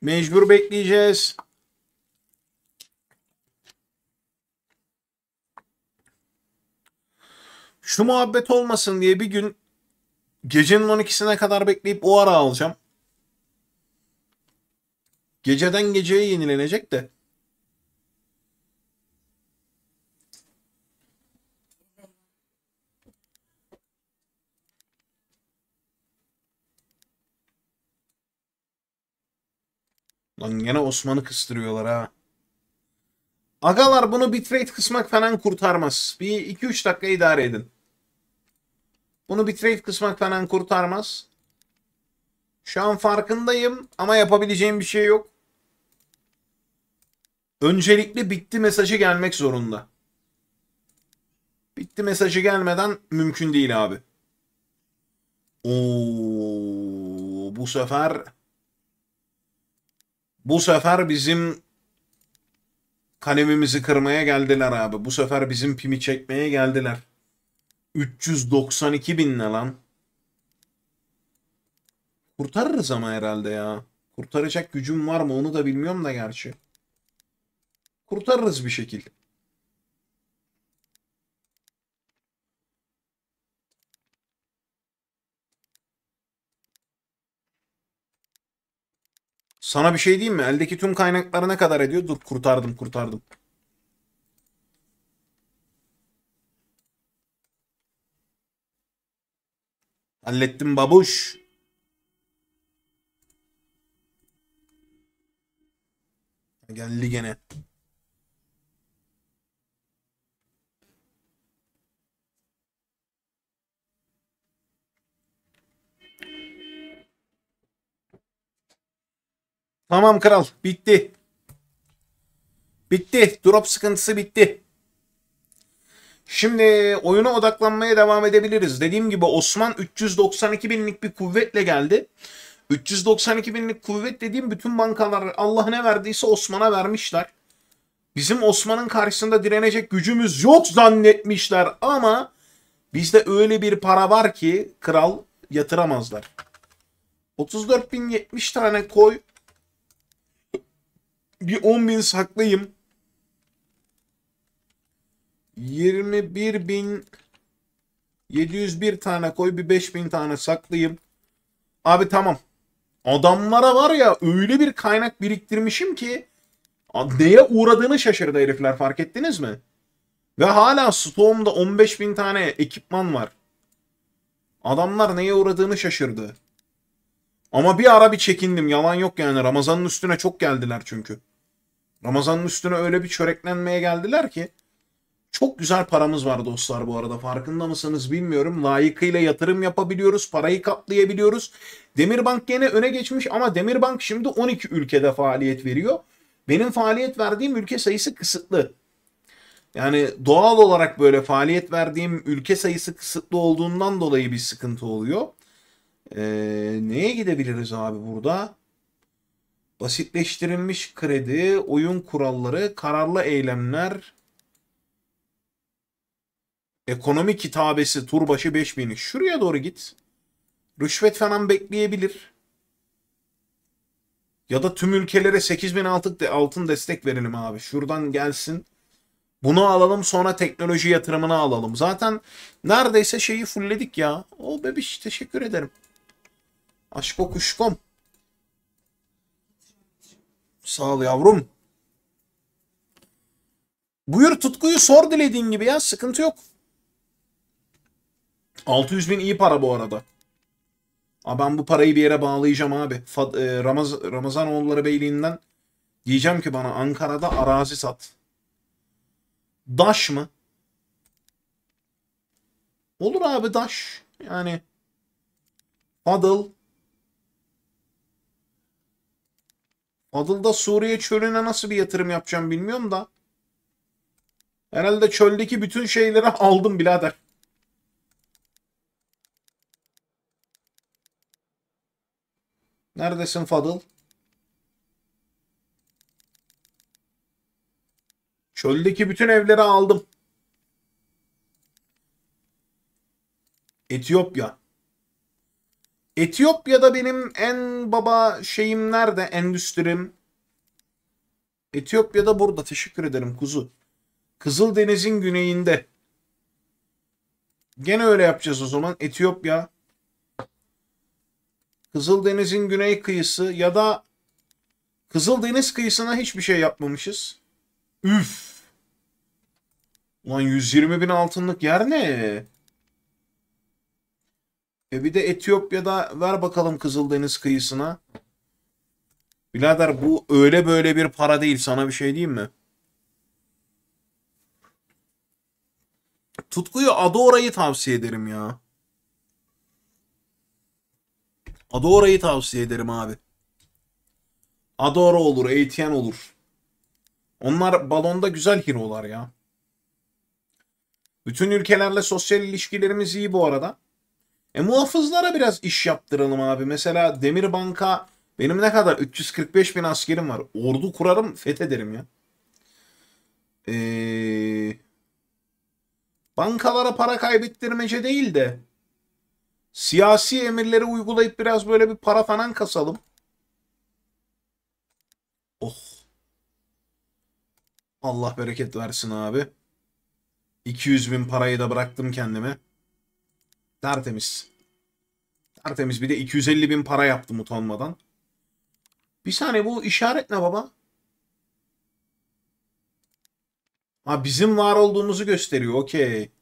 Mecbur bekleyeceğiz. şu muhabbet olmasın diye bir gün gecenin 12'sine kadar bekleyip o ara alacağım. Geceden geceye yenilenecek de. Lan gene Osman'ı kıstırıyorlar ha. Agalar bunu bitrate kısmak falan kurtarmaz. Bir 2-3 dakika idare edin. Bunu bitrate kısmak falan kurtarmaz. Şu an farkındayım ama yapabileceğim bir şey yok. Öncelikle bitti mesajı gelmek zorunda. Bitti mesajı gelmeden mümkün değil abi. Oo, bu sefer bu sefer bizim kalemimizi kırmaya geldiler abi. Bu sefer bizim pimi çekmeye geldiler. 392 bin ne lan? Kurtarırız ama herhalde ya. Kurtaracak gücüm var mı onu da bilmiyorum da gerçi. Kurtarırız bir şekil. Sana bir şey diyeyim mi? Eldeki tüm kaynakları ne kadar ediyor? Dur kurtardım kurtardım. Hallettim babuş. Geldi gene. Tamam kral bitti. Bitti. Drop sıkıntısı bitti. Şimdi oyuna odaklanmaya devam edebiliriz. Dediğim gibi Osman 392 binlik bir kuvvetle geldi. 392 binlik kuvvet dediğim bütün bankalar Allah ne verdiyse Osman'a vermişler. Bizim Osman'ın karşısında direnecek gücümüz yok zannetmişler ama bizde öyle bir para var ki kral yatıramazlar. 34.070 tane koy. Bir 10.000 saklayayım. 21 bin 701 tane koy bir 5000 tane saklayayım. Abi tamam. Adamlara var ya öyle bir kaynak biriktirmişim ki neye uğradığını şaşırdı herifler fark ettiniz mi? Ve hala stoğumda 15 bin tane ekipman var. Adamlar neye uğradığını şaşırdı. Ama bir ara bir çekindim yalan yok yani Ramazan'ın üstüne çok geldiler çünkü. Ramazan'ın üstüne öyle bir çöreklenmeye geldiler ki. Çok güzel paramız var dostlar bu arada farkında mısınız bilmiyorum. Layıkıyla yatırım yapabiliyoruz, parayı katlayabiliyoruz. Demirbank gene öne geçmiş ama Demirbank şimdi 12 ülkede faaliyet veriyor. Benim faaliyet verdiğim ülke sayısı kısıtlı. Yani doğal olarak böyle faaliyet verdiğim ülke sayısı kısıtlı olduğundan dolayı bir sıkıntı oluyor. Ee, neye gidebiliriz abi burada? Basitleştirilmiş kredi, oyun kuralları, kararlı eylemler, Ekonomi kitabesi turbaşı 5000. Şuraya doğru git. Rüşvet falan bekleyebilir. Ya da tüm ülkelere 8000 altın destek verelim abi. Şuradan gelsin. Bunu alalım sonra teknoloji yatırımını alalım. Zaten neredeyse şeyi fullledik ya. O bebiş teşekkür ederim. Aşko kuşkom. Sağ ol yavrum. Buyur tutkuyu sor dilediğin gibi ya sıkıntı yok. 600 bin iyi para bu arada. Aa, ben bu parayı bir yere bağlayacağım abi. Fad, e, Ramaz, Ramazanoğulları Beyliği'nden diyeceğim ki bana Ankara'da arazi sat. Daş mı? Olur abi daş. Yani Fadıl Fadıl'da Suriye çölüne nasıl bir yatırım yapacağım bilmiyorum da. Herhalde çöldeki bütün şeyleri aldım birader. Neredesin Fadıl? Çöldeki bütün evleri aldım. Etiyopya. Etiyopya'da benim en baba şeyim nerede? Endüstrim. Etiyopya'da burada. Teşekkür ederim kuzu. Kızıldeniz'in güneyinde. Gene öyle yapacağız o zaman. Etiyopya. Kızıldeniz'in güney kıyısı ya da Kızıldeniz kıyısına hiçbir şey yapmamışız. Üf. Ulan 120 bin altınlık yer ne? E bir de Etiyopya'da ver bakalım Kızıldeniz kıyısına. Birader bu öyle böyle bir para değil sana bir şey diyeyim mi? Tutkuyu Adora'yı tavsiye ederim ya. Adora'yı tavsiye ederim abi. Adora olur, ATN olur. Onlar balonda güzel hero'lar ya. Bütün ülkelerle sosyal ilişkilerimiz iyi bu arada. E muhafızlara biraz iş yaptıralım abi. Mesela Demirbank'a benim ne kadar 345 bin askerim var. Ordu kurarım fethederim ya. Ee, bankalara para kaybettirmece değil de Siyasi emirleri uygulayıp biraz böyle bir para falan kasalım. Oh. Allah bereket versin abi. 200 bin parayı da bıraktım kendime. Tertemiz. Tertemiz bir de 250 bin para yaptım utanmadan. Bir saniye bu işaret ne baba? Ha bizim var olduğumuzu gösteriyor. Okey.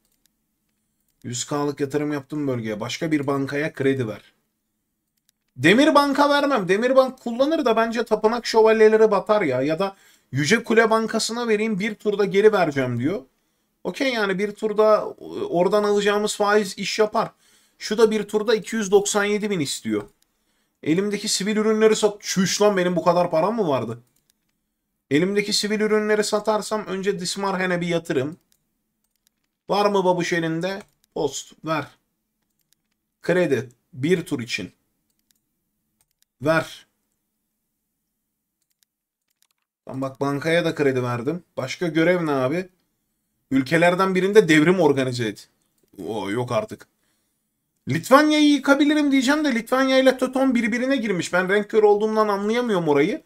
100K'lık yatırım yaptım bölgeye. Başka bir bankaya kredi ver. Demir Bank'a vermem. Demir Bank kullanır da bence tapınak şövalyeleri batar ya. Ya da Yüce Kule Bankası'na vereyim bir turda geri vereceğim diyor. Okey yani bir turda e, oradan alacağımız faiz iş yapar. Şu da bir turda 297 bin istiyor. Elimdeki sivil ürünleri sat... Çüş lan benim bu kadar param mı vardı? Elimdeki sivil ürünleri satarsam önce Dismarhen'e bir yatırım. Var mı babuş elinde? Post ver. Kredi bir tur için. Ver. Ben bak bankaya da kredi verdim. Başka görev ne abi? Ülkelerden birinde devrim organize et. Oo, yok artık. Litvanya'yı yıkabilirim diyeceğim de Litvanya ile Töton birbirine girmiş. Ben renk kör olduğumdan anlayamıyorum orayı.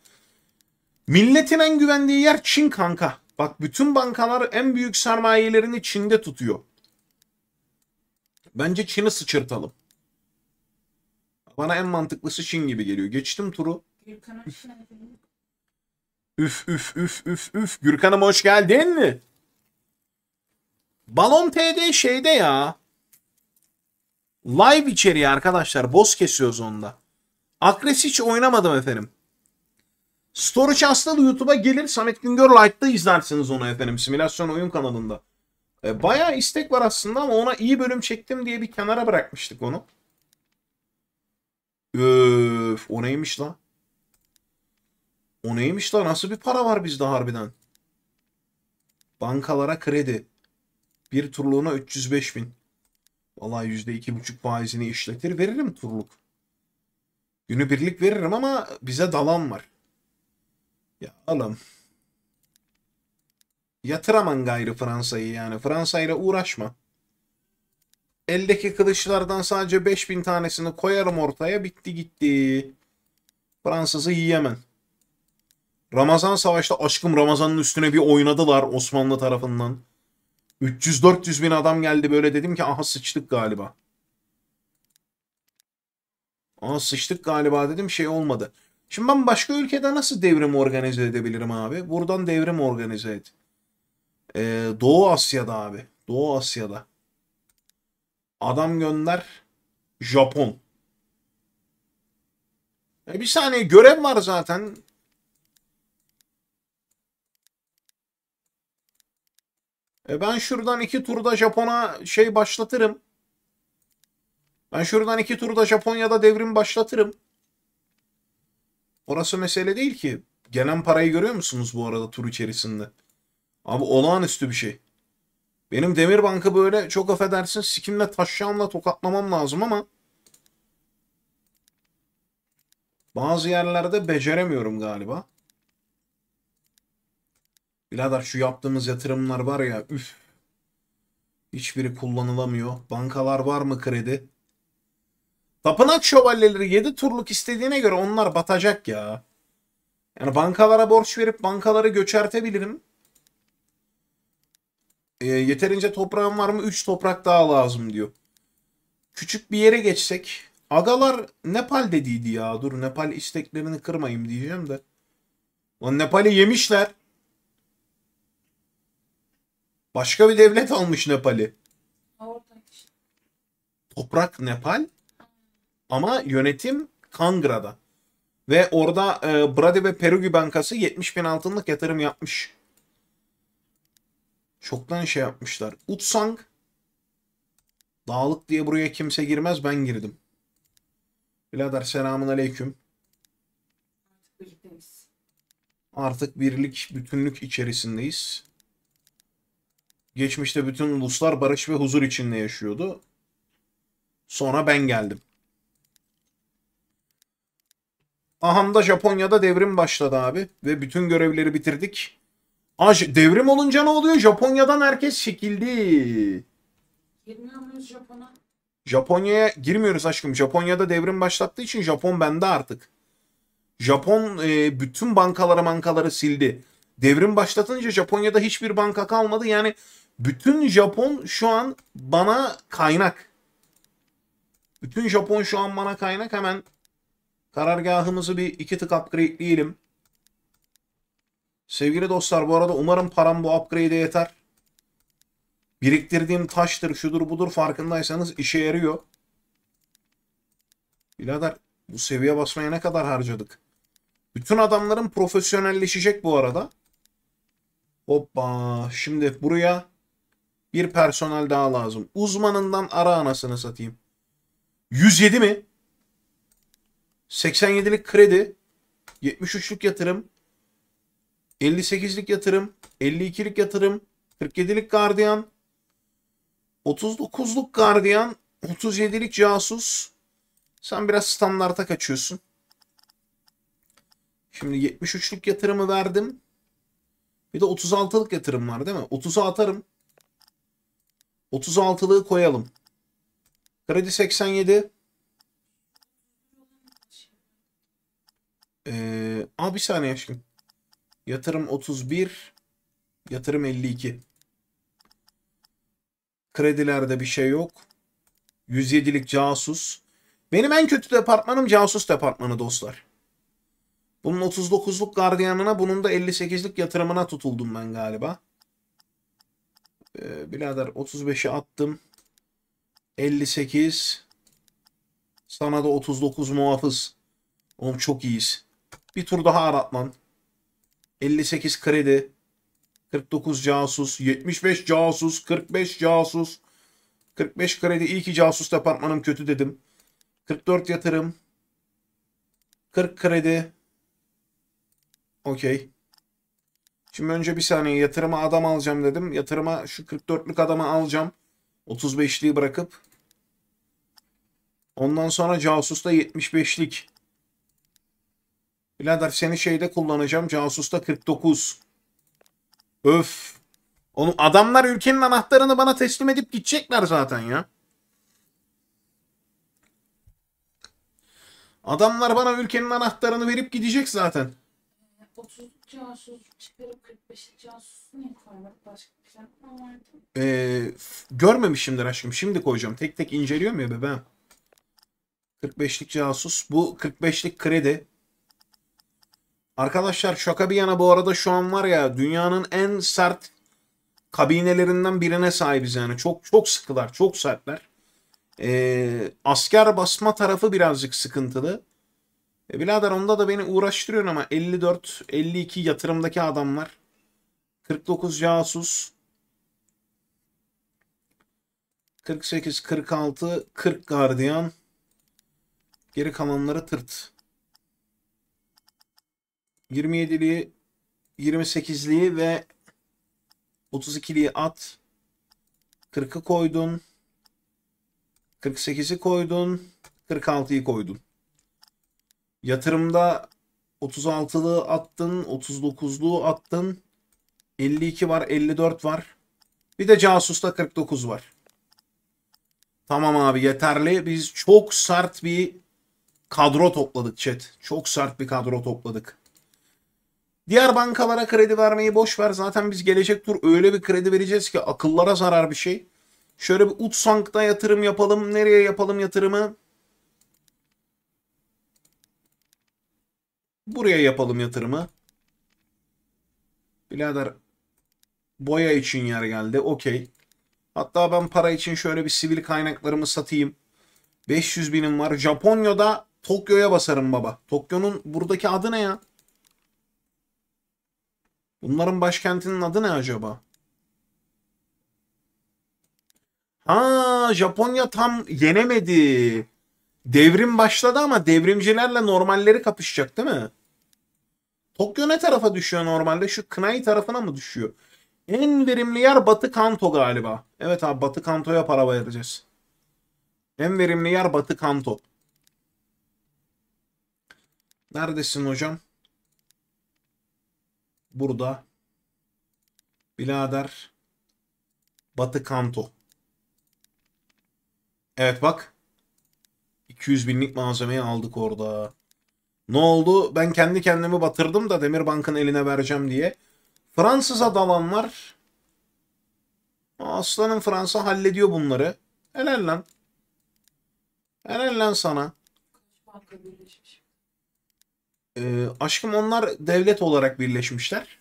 Milletin en güvendiği yer Çin kanka. Bak bütün bankalar en büyük sermayelerini Çin'de tutuyor. Bence Çin'i sıçırtalım. Bana en mantıklısı Çin gibi geliyor. Geçtim turu. üf üf üf üf üf. Gürkan'ım hoş geldin mi? Balon TD şeyde ya. Live içeriği arkadaşlar. Boz kesiyoruz onda. Akres hiç oynamadım efendim. Storage Aslan YouTube'a gelir. Samet Güngör Light'ta izlersiniz onu efendim. Simülasyon oyun kanalında. E, bayağı istek var aslında ama ona iyi bölüm çektim diye bir kenara bırakmıştık onu. Öf, o neymiş lan? O neymiş lan? Nasıl bir para var bizde harbiden? Bankalara kredi. Bir turluğuna 305 bin. Vallahi yüzde iki buçuk faizini işletir veririm turluk. Günü birlik veririm ama bize dalan var. Ya alım yatıraman gayrı Fransa'yı yani. Fransa'yla uğraşma. Eldeki kılıçlardan sadece 5000 tanesini koyarım ortaya bitti gitti. Fransız'ı yiyemen. Ramazan Savaş'ta aşkım Ramazan'ın üstüne bir oynadılar Osmanlı tarafından. 300-400 bin adam geldi böyle dedim ki aha sıçtık galiba. Aha sıçtık galiba dedim şey olmadı. Şimdi ben başka ülkede nasıl devrim organize edebilirim abi? Buradan devrim organize et. Ee, Doğu Asya'da abi. Doğu Asya'da. Adam gönder. Japon. E bir saniye görev var zaten. E ben şuradan iki turda Japon'a şey başlatırım. Ben şuradan iki turda Japonya'da devrim başlatırım. Orası mesele değil ki. Gelen parayı görüyor musunuz bu arada tur içerisinde? Abi olağanüstü bir şey. Benim demir banka böyle çok affedersin sikimle taşşağımla tokatlamam lazım ama bazı yerlerde beceremiyorum galiba. Birader şu yaptığımız yatırımlar var ya üf. Hiçbiri kullanılamıyor. Bankalar var mı kredi? Tapınak şövalyeleri 7 turluk istediğine göre onlar batacak ya. Yani bankalara borç verip bankaları göçertebilirim. E, yeterince toprağım var mı? 3 toprak daha lazım diyor. Küçük bir yere geçsek. Agalar Nepal dediydi ya. Dur Nepal isteklerini kırmayayım diyeceğim de. Lan Nepal'i yemişler. Başka bir devlet almış Nepal'i. Toprak Nepal ama yönetim Kangra'da. Ve orada e, Brady ve Peru Bankası 70 bin altınlık yatırım yapmış. Çoktan şey yapmışlar. Utsang dağlık diye buraya kimse girmez ben girdim. Birader selamun aleyküm. Artık birlik, bütünlük içerisindeyiz. Geçmişte bütün uluslar barış ve huzur içinde yaşıyordu. Sonra ben geldim. Aham'da Japonya'da devrim başladı abi ve bütün görevleri bitirdik. Aj devrim olunca ne oluyor? Japonya'dan herkes çekildi. Girmiyor Japonya. Japonya'ya girmiyoruz aşkım. Japonya'da devrim başlattığı için Japon bende artık. Japon e, bütün bankaları bankaları sildi. Devrim başlatınca Japonya'da hiçbir banka kalmadı. Yani bütün Japon şu an bana kaynak. Bütün Japon şu an bana kaynak. Hemen karargahımızı bir iki tık upgrade'leyelim. Sevgili dostlar bu arada umarım param bu upgrade'e yeter. Biriktirdiğim taştır şudur budur farkındaysanız işe yarıyor. Birader bu seviye basmaya ne kadar harcadık? Bütün adamların profesyonelleşecek bu arada. Hoppa şimdi buraya bir personel daha lazım. Uzmanından ara anasını satayım. 107 mi? 87'lik kredi, 73'lük yatırım, 58'lik yatırım, 52'lik yatırım, 47'lik gardiyan, 39'luk gardiyan, 37'lik casus. Sen biraz standarta kaçıyorsun. Şimdi 73'lük yatırımı verdim. Bir de 36'lık yatırım var değil mi? 30'a atarım. 36'lığı koyalım. Kredi 87. Ee, abi bir saniye aşkım. Yatırım 31, yatırım 52. Kredilerde bir şey yok. 107'lik casus. Benim en kötü departmanım casus departmanı dostlar. Bunun 39'luk gardiyanına, bunun da 58'lik yatırımına tutuldum ben galiba. Ee, birader 35'i attım. 58. Sana da 39 muhafız. Oğlum çok iyiyiz. Bir tur daha arat 58 kredi, 49 casus, 75 casus, 45 casus, 45 kredi. İyi ki casus departmanım kötü dedim. 44 yatırım, 40 kredi. Okey. Şimdi önce bir saniye yatırıma adam alacağım dedim. Yatırıma şu 44'lük adamı alacağım. 35'liği bırakıp. Ondan sonra casusta 75'lik. Birader seni şeyde kullanacağım. Casusta 49. Öf. Oğlum adamlar ülkenin anahtarını bana teslim edip gidecekler zaten ya. Adamlar bana ülkenin anahtarını verip gidecek zaten. 30 ee, casus çıkarıp 45 casus niye koymak başka bir şey plan mı vardı? Ee, görmemişimdir aşkım. Şimdi koyacağım. Tek tek inceliyorum ya bebeğim. 45'lik casus. Bu 45'lik kredi. Arkadaşlar şaka bir yana bu arada şu an var ya dünyanın en sert kabinelerinden birine sahibiz yani. Çok çok sıkılar, çok sertler. Ee, asker basma tarafı birazcık sıkıntılı. E, birader onda da beni uğraştırıyor ama 54, 52 yatırımdaki adamlar. 49 casus. 48, 46, 40 gardiyan. Geri kalanları tırt. 27'liği, 28'liği ve 32'liği at. 40'ı koydun. 48'i koydun. 46'yı koydun. Yatırımda 36'lı attın. 39'lu attın. 52 var. 54 var. Bir de casusta 49 var. Tamam abi yeterli. Biz çok sert bir kadro topladık chat. Çok sert bir kadro topladık. Diğer bankalara kredi vermeyi boş ver. Zaten biz gelecek tur öyle bir kredi vereceğiz ki akıllara zarar bir şey. Şöyle bir Utsank'ta yatırım yapalım. Nereye yapalım yatırımı? Buraya yapalım yatırımı. Birader boya için yer geldi. Okey. Hatta ben para için şöyle bir sivil kaynaklarımı satayım. 500 binim var. Japonya'da Tokyo'ya basarım baba. Tokyo'nun buradaki adı ne ya? Bunların başkentinin adı ne acaba? Ha Japonya tam yenemedi. Devrim başladı ama devrimcilerle normalleri kapışacak değil mi? Tokyo ne tarafa düşüyor normalde? Şu Kınai tarafına mı düşüyor? En verimli yer Batı Kanto galiba. Evet abi Batı Kanto'ya para vereceğiz. En verimli yer Batı Kanto. Neredesin hocam? burada Bilader Batı Kanto. Evet bak. 200 binlik malzemeyi aldık orada. Ne oldu? Ben kendi kendimi batırdım da Demirbank'ın eline vereceğim diye. Fransız'a dalanlar. Aslanın Fransa hallediyor bunları. Helal lan. Helal lan sana. Banka Birleşik. E, aşkım onlar devlet olarak birleşmişler.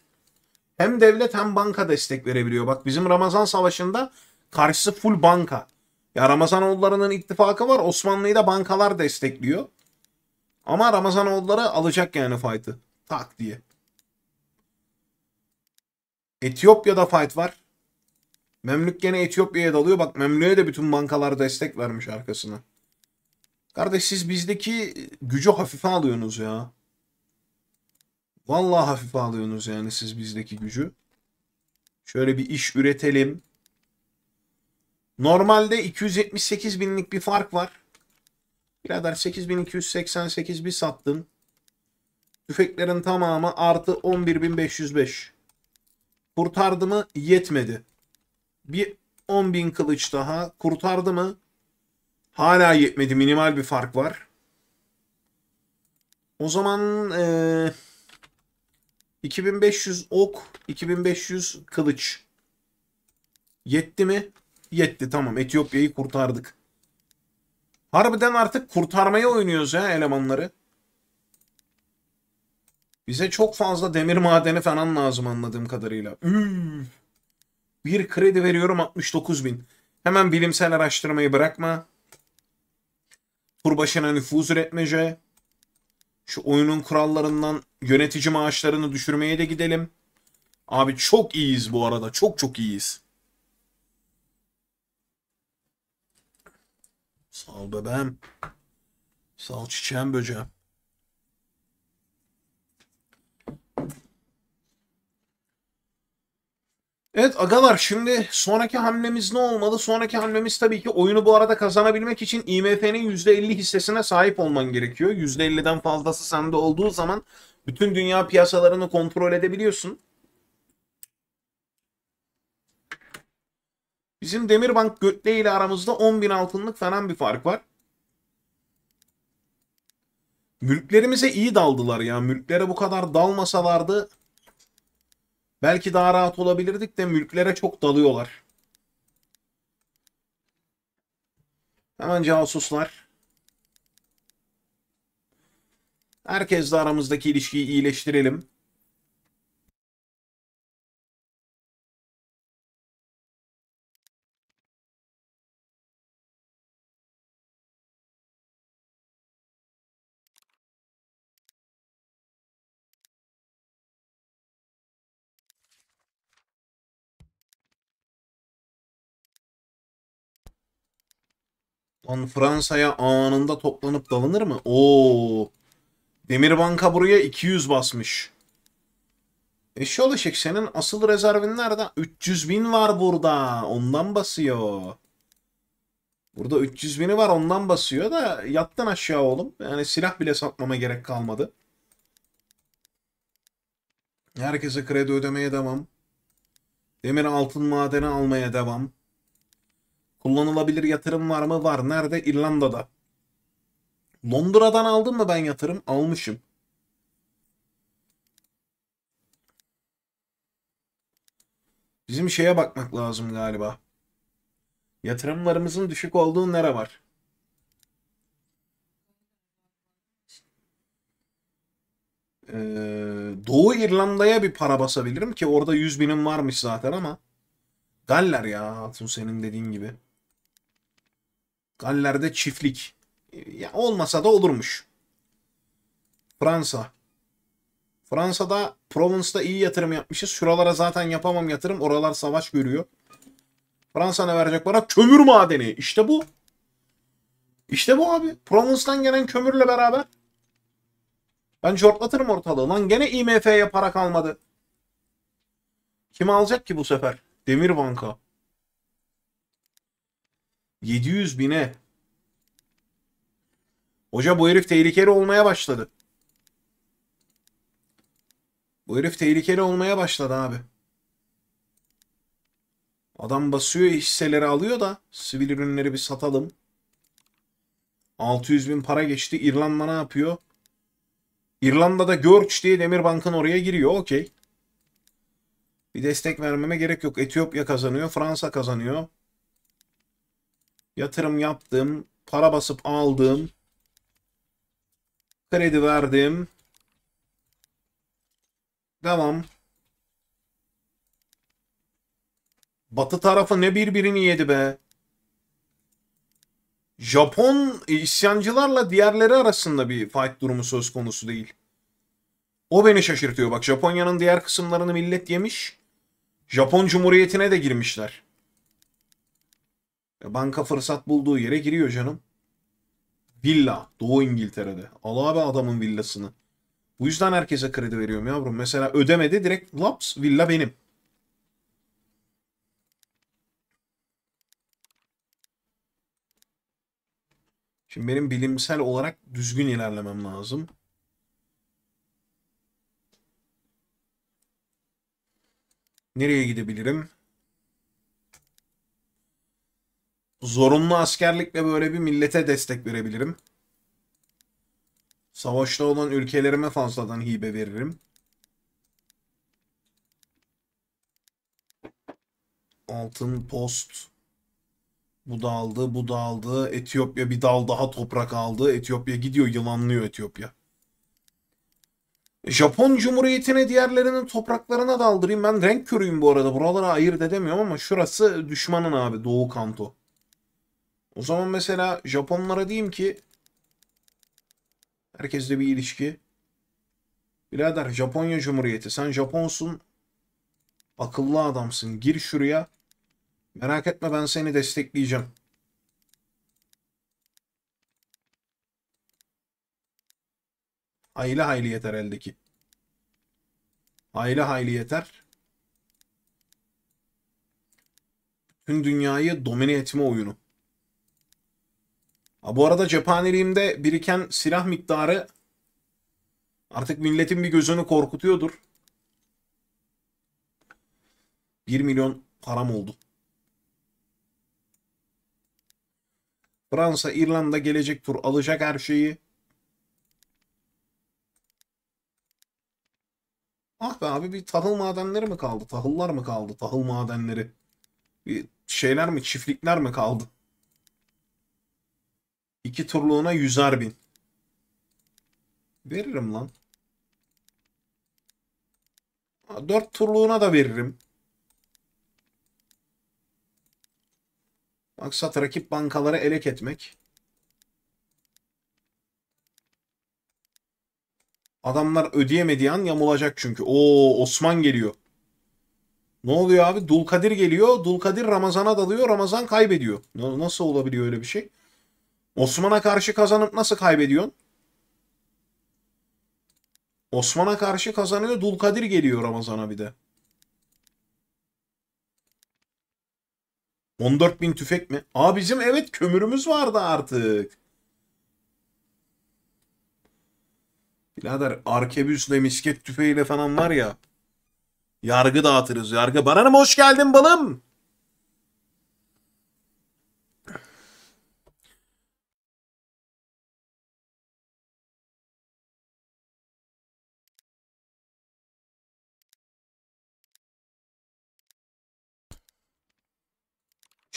Hem devlet hem banka destek verebiliyor. Bak bizim Ramazan Savaşı'nda karşısı full banka. Ya Ramazan Ramazanoğulları'nın ittifakı var. Osmanlı'yı da bankalar destekliyor. Ama Ramazan Ramazanoğulları alacak yani fight'ı. Tak diye. Etiyopya'da fight var. Memlük gene Etiyopya'ya dalıyor. Bak Memlük'e de bütün bankalar destek vermiş arkasına. Kardeş siz bizdeki gücü hafife alıyorsunuz ya. Vallahi hafif alıyorsunuz yani siz bizdeki gücü. Şöyle bir iş üretelim. Normalde 278 binlik bir fark var. Birader 8288 bir sattın. Tüfeklerin tamamı artı 11505. Kurtardı mı? Yetmedi. Bir 10.000 kılıç daha. Kurtardı mı? Hala yetmedi. Minimal bir fark var. O zaman... Ee... 2500 ok, 2500 kılıç. Yetti mi? Yetti tamam Etiyopya'yı kurtardık. Harbiden artık kurtarmaya oynuyoruz ya elemanları. Bize çok fazla demir madeni falan lazım anladığım kadarıyla. Üf. Bir kredi veriyorum 69 bin. Hemen bilimsel araştırmayı bırakma. Kurbaşına nüfuz üretmece. Şu oyunun kurallarından yönetici maaşlarını düşürmeye de gidelim. Abi çok iyiyiz bu arada. Çok çok iyiyiz. Sağ ol bebeğim. Sağ ol çiçeğim böceğim. Evet Agalar şimdi sonraki hamlemiz ne olmalı? Sonraki hamlemiz tabii ki oyunu bu arada kazanabilmek için IMF'nin %50 hissesine sahip olman gerekiyor. %50'den fazlası sende olduğu zaman bütün dünya piyasalarını kontrol edebiliyorsun. Bizim Demirbank Götle ile aramızda 10 bin altınlık falan bir fark var. Mülklerimize iyi daldılar ya. Mülklere bu kadar dalmasalardı Belki daha rahat olabilirdik de mülklere çok dalıyorlar. Hemen casuslar. Herkesle aramızdaki ilişkiyi iyileştirelim. Lan Fransa'ya anında toplanıp dalınır mı? Oo. Demirbanka buraya 200 basmış. Eşi olacak senin asıl rezervin nerede? 300 bin var burada. Ondan basıyor. Burada 300 bini var ondan basıyor da yattın aşağı oğlum. Yani silah bile satmama gerek kalmadı. Herkese kredi ödemeye devam. Demir altın madeni almaya devam. Kullanılabilir yatırım var mı? Var. Nerede? İrlanda'da. Londra'dan aldım mı ben yatırım? Almışım. Bizim şeye bakmak lazım galiba. Yatırımlarımızın düşük olduğu nere var? Ee, Doğu İrlanda'ya bir para basabilirim ki orada 100 binim varmış zaten ama. Galler ya Hatun senin dediğin gibi. Galler'de çiftlik. E, ya olmasa da olurmuş. Fransa. Fransa'da Provence'da iyi yatırım yapmışız. Şuralara zaten yapamam yatırım. Oralar savaş görüyor. Fransa ne verecek bana? Kömür madeni. İşte bu. İşte bu abi. Provence'dan gelen kömürle beraber. Ben çortlatırım ortalığı. Lan gene IMF'ye para kalmadı. Kim alacak ki bu sefer? Demir Banka. 700 bine. Hoca bu herif tehlikeli olmaya başladı. Bu herif tehlikeli olmaya başladı abi. Adam basıyor hisseleri alıyor da sivil ürünleri bir satalım. 600 bin para geçti. İrlanda ne yapıyor? İrlanda'da Görç diye Demirbank'ın oraya giriyor. Okey. Bir destek vermeme gerek yok. Etiyopya kazanıyor. Fransa kazanıyor. Yatırım yaptım. Para basıp aldım. Kredi verdim. Devam. Batı tarafı ne birbirini yedi be. Japon isyancılarla diğerleri arasında bir fight durumu söz konusu değil. O beni şaşırtıyor. Bak Japonya'nın diğer kısımlarını millet yemiş. Japon Cumhuriyeti'ne de girmişler. Banka fırsat bulduğu yere giriyor canım. Villa Doğu İngiltere'de. Al abi adamın villasını. Bu yüzden herkese kredi veriyorum yavrum. Mesela ödemedi direkt laps villa benim. Şimdi benim bilimsel olarak düzgün ilerlemem lazım. Nereye gidebilirim? Zorunlu askerlikle böyle bir millete destek verebilirim. Savaşta olan ülkelerime fazladan hibe veririm. Altın post. Bu da aldı, bu da aldı. Etiyopya bir dal daha toprak aldı. Etiyopya gidiyor, yılanlıyor Etiyopya. E, Japon Cumhuriyeti'ne diğerlerinin topraklarına daldırayım. Ben renk körüyüm bu arada. Buralara ayırt edemiyorum ama şurası düşmanın abi. Doğu Kanto. O zaman mesela Japonlara diyeyim ki herkesle bir ilişki. Birader Japonya Cumhuriyeti sen Japonsun. Akıllı adamsın. Gir şuraya. Merak etme ben seni destekleyeceğim. Hayli hayli yeter eldeki. Hayli hayli yeter. Tüm dünyayı domine etme oyunu. Bu arada cephaneliğimde biriken silah miktarı artık milletin bir gözünü korkutuyordur. 1 milyon param oldu. Fransa, İrlanda gelecek tur alacak her şeyi. Ah be abi bir tahıl madenleri mi kaldı? Tahıllar mı kaldı? Tahıl madenleri. Bir şeyler mi? Çiftlikler mi kaldı? İki turluğuna yüzer bin. Veririm lan. Dört turluğuna da veririm. Maksat rakip bankaları elek etmek. Adamlar ödeyemediği an yamulacak çünkü. O Osman geliyor. Ne oluyor abi? Dulkadir geliyor. Dulkadir Ramazan'a dalıyor. Ramazan kaybediyor. Nasıl olabiliyor öyle bir şey? Osman'a karşı kazanıp nasıl kaybediyorsun? Osman'a karşı kazanıyor. Dulkadir geliyor Ramazan'a bir de. 14 bin tüfek mi? Aa bizim evet kömürümüz vardı artık. Birader arkebüsle misket tüfeğiyle falan var ya. Yargı dağıtırız yargı. Baranım hoş geldin balım.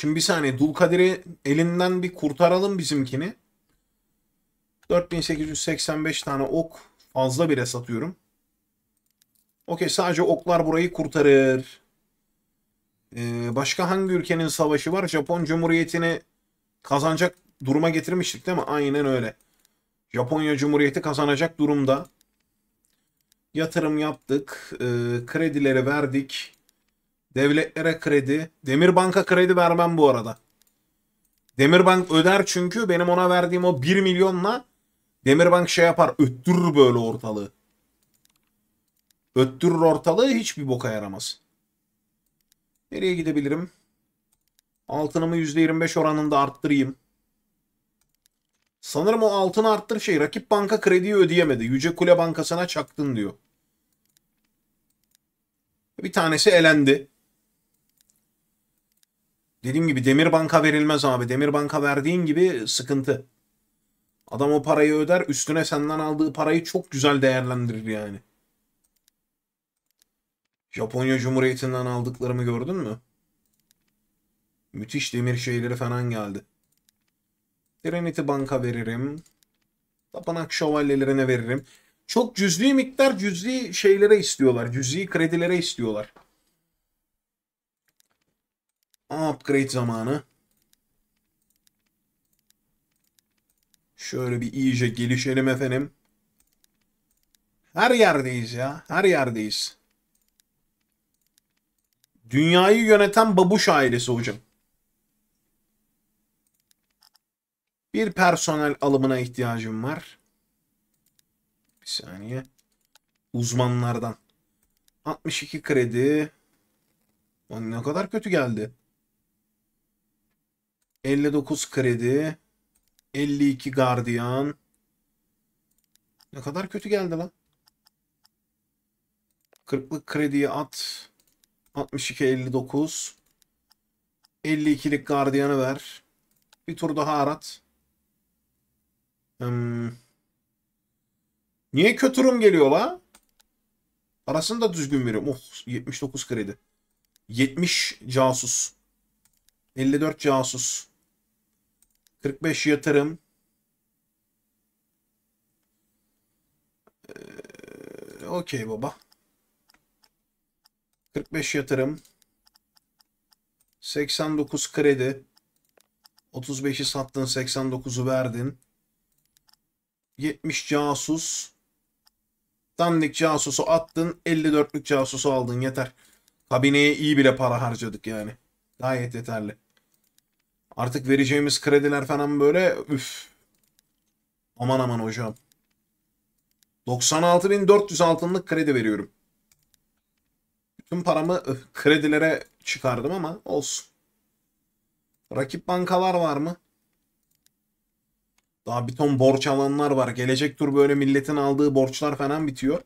Şimdi bir saniye Dulkadir'i elinden bir kurtaralım bizimkini. 4885 tane ok fazla bile satıyorum. Okey sadece oklar burayı kurtarır. Ee, başka hangi ülkenin savaşı var? Japon Cumhuriyeti'ni kazanacak duruma getirmiştik değil mi? Aynen öyle. Japonya Cumhuriyeti kazanacak durumda. Yatırım yaptık. E, kredileri verdik. Devletlere kredi. Demirbank'a kredi vermem bu arada. Demirbank öder çünkü benim ona verdiğim o 1 milyonla Demirbank şey yapar öttürür böyle ortalığı. Öttürür ortalığı hiçbir boka yaramaz. Nereye gidebilirim? Altınımı %25 oranında arttırayım. Sanırım o altın arttır şey rakip banka krediyi ödeyemedi. Yüce Kule Bankası'na çaktın diyor. Bir tanesi elendi. Dediğim gibi demir banka verilmez abi. demir banka verdiğin gibi sıkıntı. Adam o parayı öder üstüne senden aldığı parayı çok güzel değerlendirir yani. Japonya Cumhuriyeti'nden aldıklarımı gördün mü? Müthiş demir şeyleri falan geldi. Trinity Bank'a veririm. tapanak şövalyelerine veririm. Çok cüzdi miktar cüzdi şeylere istiyorlar. Cüzdi kredilere istiyorlar. Upgrade zamanı. Şöyle bir iyice gelişelim efendim. Her yerdeyiz ya. Her yerdeyiz. Dünyayı yöneten babuş ailesi hocam. Bir personel alımına ihtiyacım var. Bir saniye. Uzmanlardan. 62 kredi. ne kadar kötü geldi. 59 kredi. 52 gardiyan. Ne kadar kötü geldi lan. 40'lık krediyi at. 62 59. 52'lik gardiyanı ver. Bir tur daha arat. Hmm. Niye kötürüm geliyor la? Arasında düzgün veriyorum. Oh 79 kredi. 70 casus. 54 casus. 45 yatırım. Ee, Okey baba. 45 yatırım. 89 kredi. 35'i sattın 89'u verdin. 70 casus. Dandik casusu attın 54'lük casusu aldın yeter. Kabineye iyi bile para harcadık yani. Gayet yeterli. Artık vereceğimiz krediler falan böyle üf. Aman aman hocam. 96.400 altınlık kredi veriyorum. Bütün paramı öf, kredilere çıkardım ama olsun. Rakip bankalar var mı? Daha bir ton borç alanlar var. Gelecek tur böyle milletin aldığı borçlar falan bitiyor.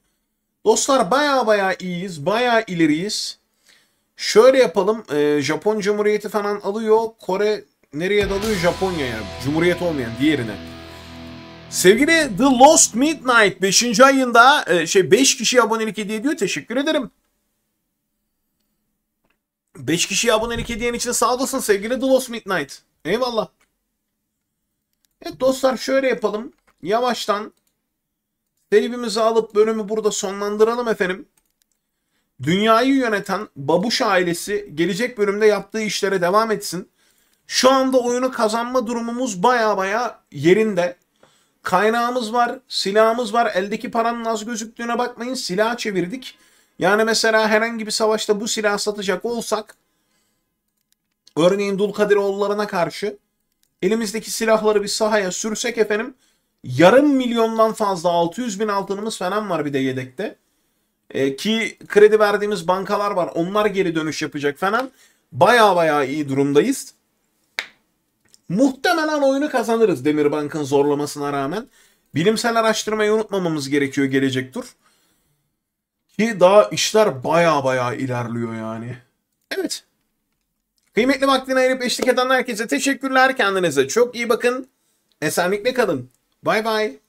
Dostlar baya baya iyiyiz. Baya ileriyiz. Şöyle yapalım. E, Japon Cumhuriyeti falan alıyor. Kore nereye dalıyor? Japonya'ya. Cumhuriyet olmayan diğerine. Sevgili The Lost Midnight 5. ayında e, şey 5 kişi abonelik hediye ediyor. Teşekkür ederim. 5 kişi abonelik hediyen için sağ olasın sevgili The Lost Midnight. Eyvallah. Evet dostlar şöyle yapalım. Yavaştan Seribimizi alıp bölümü burada sonlandıralım efendim. Dünyayı yöneten Babuş ailesi gelecek bölümde yaptığı işlere devam etsin. Şu anda oyunu kazanma durumumuz baya baya yerinde. Kaynağımız var, silahımız var. Eldeki paranın az gözüktüğüne bakmayın. Silah çevirdik. Yani mesela herhangi bir savaşta bu silah satacak olsak örneğin Dulkadiroğullarına karşı elimizdeki silahları bir sahaya sürsek efendim yarım milyondan fazla 600 bin altınımız falan var bir de yedekte. E, ki kredi verdiğimiz bankalar var onlar geri dönüş yapacak falan. Baya baya iyi durumdayız. Muhtemelen oyunu kazanırız Demirbank'ın zorlamasına rağmen. Bilimsel araştırmayı unutmamamız gerekiyor gelecek tur. Ki daha işler baya baya ilerliyor yani. Evet. Kıymetli vaktini ayırıp eşlik eden herkese teşekkürler. Kendinize çok iyi bakın. Esenlikle kalın. Bay bay.